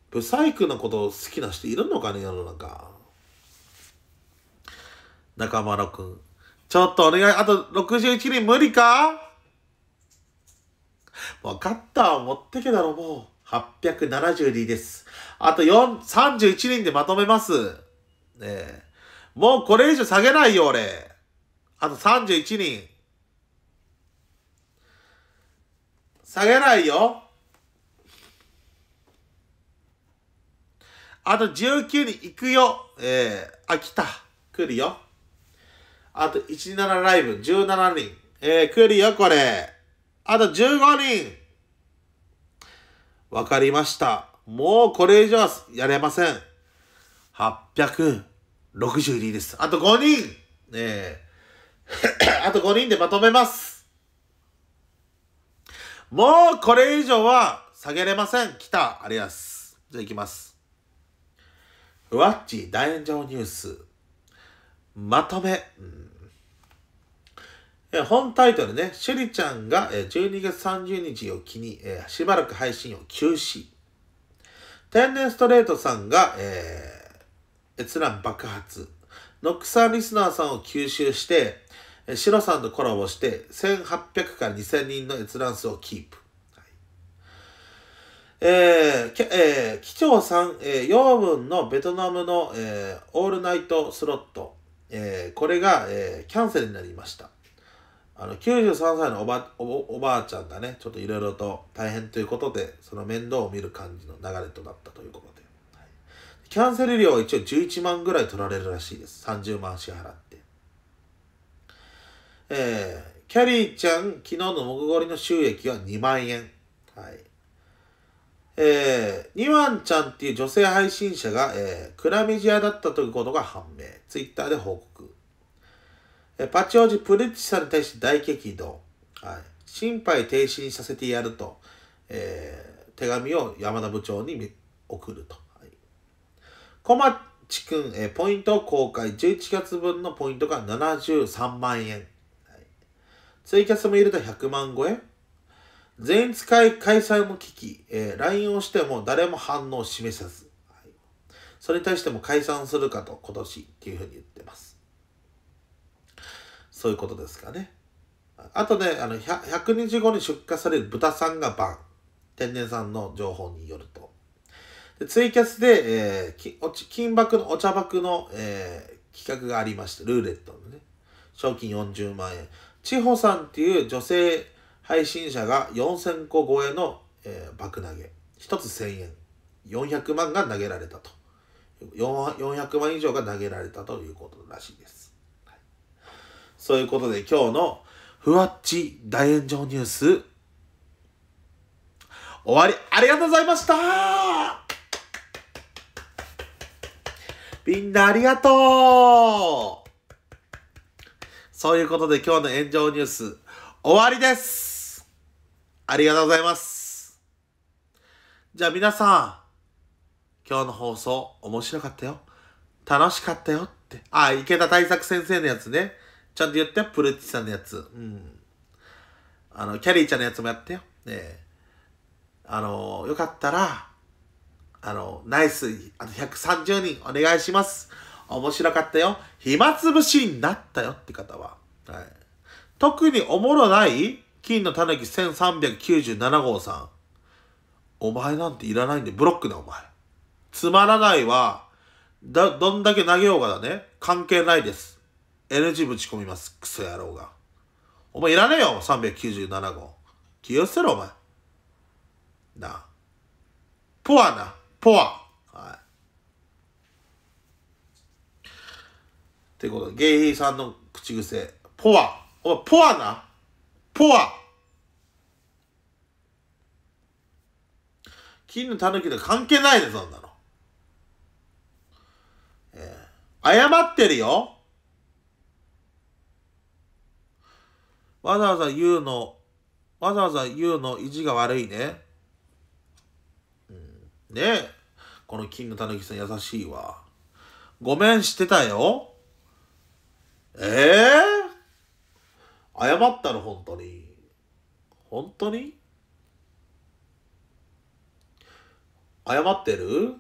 ブサイクのこと好きな人いるのかね世の中。中丸くん。ちょっとお願い、あと61人無理か分かった。持ってけだろ、もう。8 7 2です。あと4、31人でまとめます。ねえ。もうこれ以上下げないよ、俺。あと31人。下げないよ。あと19人行くよ。ええー、あ、来た。来るよ。あと1 7ライブ17人。えー、来るよ、これ。あと15人。わかりました。もうこれ以上はやれません。8 6りです。あと5人。えー、あと5人でまとめます。もうこれ以上は下げれません。来た。あります。じゃあ行きます。ふわっち大炎上ニュース。まとめ。うんえ本タイトルね、シュリちゃんが12月30日を機に、えしばらく配信を休止。天然ストレートさんが、えー、閲覧爆発。ノックサーリスナーさんを吸収して、シロさんとコラボして1800から2000人の閲覧数をキープ。えー、えー、機長さん、えー、養分のベトナムの、えー、オールナイトスロット、えー、これが、えー、キャンセルになりました。あの93歳のおばおばあちゃんがねちょっといろいろと大変ということでその面倒を見る感じの流れとなったということで、はい、キャンセル料は一応11万ぐらい取られるらしいです30万支払ってえー、キャリーちゃん昨日の木彫りの収益は2万円はいえー、ニワンちゃんっていう女性配信者が、えー、クラミジアだったということが判明ツイッターで報告チオジプリッチさんに対して大激怒。はい、心肺停止にさせてやると、えー、手紙を山田部長に送ると。はい、小町くん、えー、ポイント公開。11月分のポイントが73万円。はい、ツイキャスも入れた100万超え。全員使い開催も危機。えー、LINE をしても誰も反応を示さず、はい。それに対しても解散するかと今年っていうふうに言ってます。そういうことですかね。あとね、あの100日後に出荷される豚さんが晩。天然さんの情報によると。でツイキャスで、えー、金箔のお茶箔の、えー、企画がありまして、ルーレットのね、賞金40万円。千穂さんっていう女性配信者が4000個超えの、えー、爆投げ。1つ1000円。400万が投げられたと。400万以上が投げられたということらしいです。そういうことで今日のふわっち大炎上ニュース、終わり、ありがとうございましたみんなありがとうそういうことで今日の炎上ニュース、終わりですありがとうございますじゃあ皆さん、今日の放送面白かったよ楽しかったよって。あ、池田大作先生のやつね。ちゃんとやってプルティさんのやつ。うん。あの、キャリーちゃんのやつもやってよ。ねえ。あの、よかったら、あの、ナイス、あと130人お願いします。面白かったよ。暇つぶしになったよって方は。はい。特におもろない金のたぬき1397号さん。お前なんていらないんで、ブロックだお前。つまらないは、だ、どんだけ投げようがだね。関係ないです。NG ぶち込みます、クソ野郎が。お前いらねえよ、397号。気をてろ、お前。なあ。ポアな、ポア。はい。ってことで、ゲイさんの口癖、ポア。お前、ポアな、ポア。金の狸と関係ないで、そんなの。えー、謝ってるよ。わざわざ言うの、わざわざ言うの意地が悪いね。うん、ねえ。このキングたぬきさん優しいわ。ごめんしてたよ。ええー、謝ったの本当に。本当に謝ってる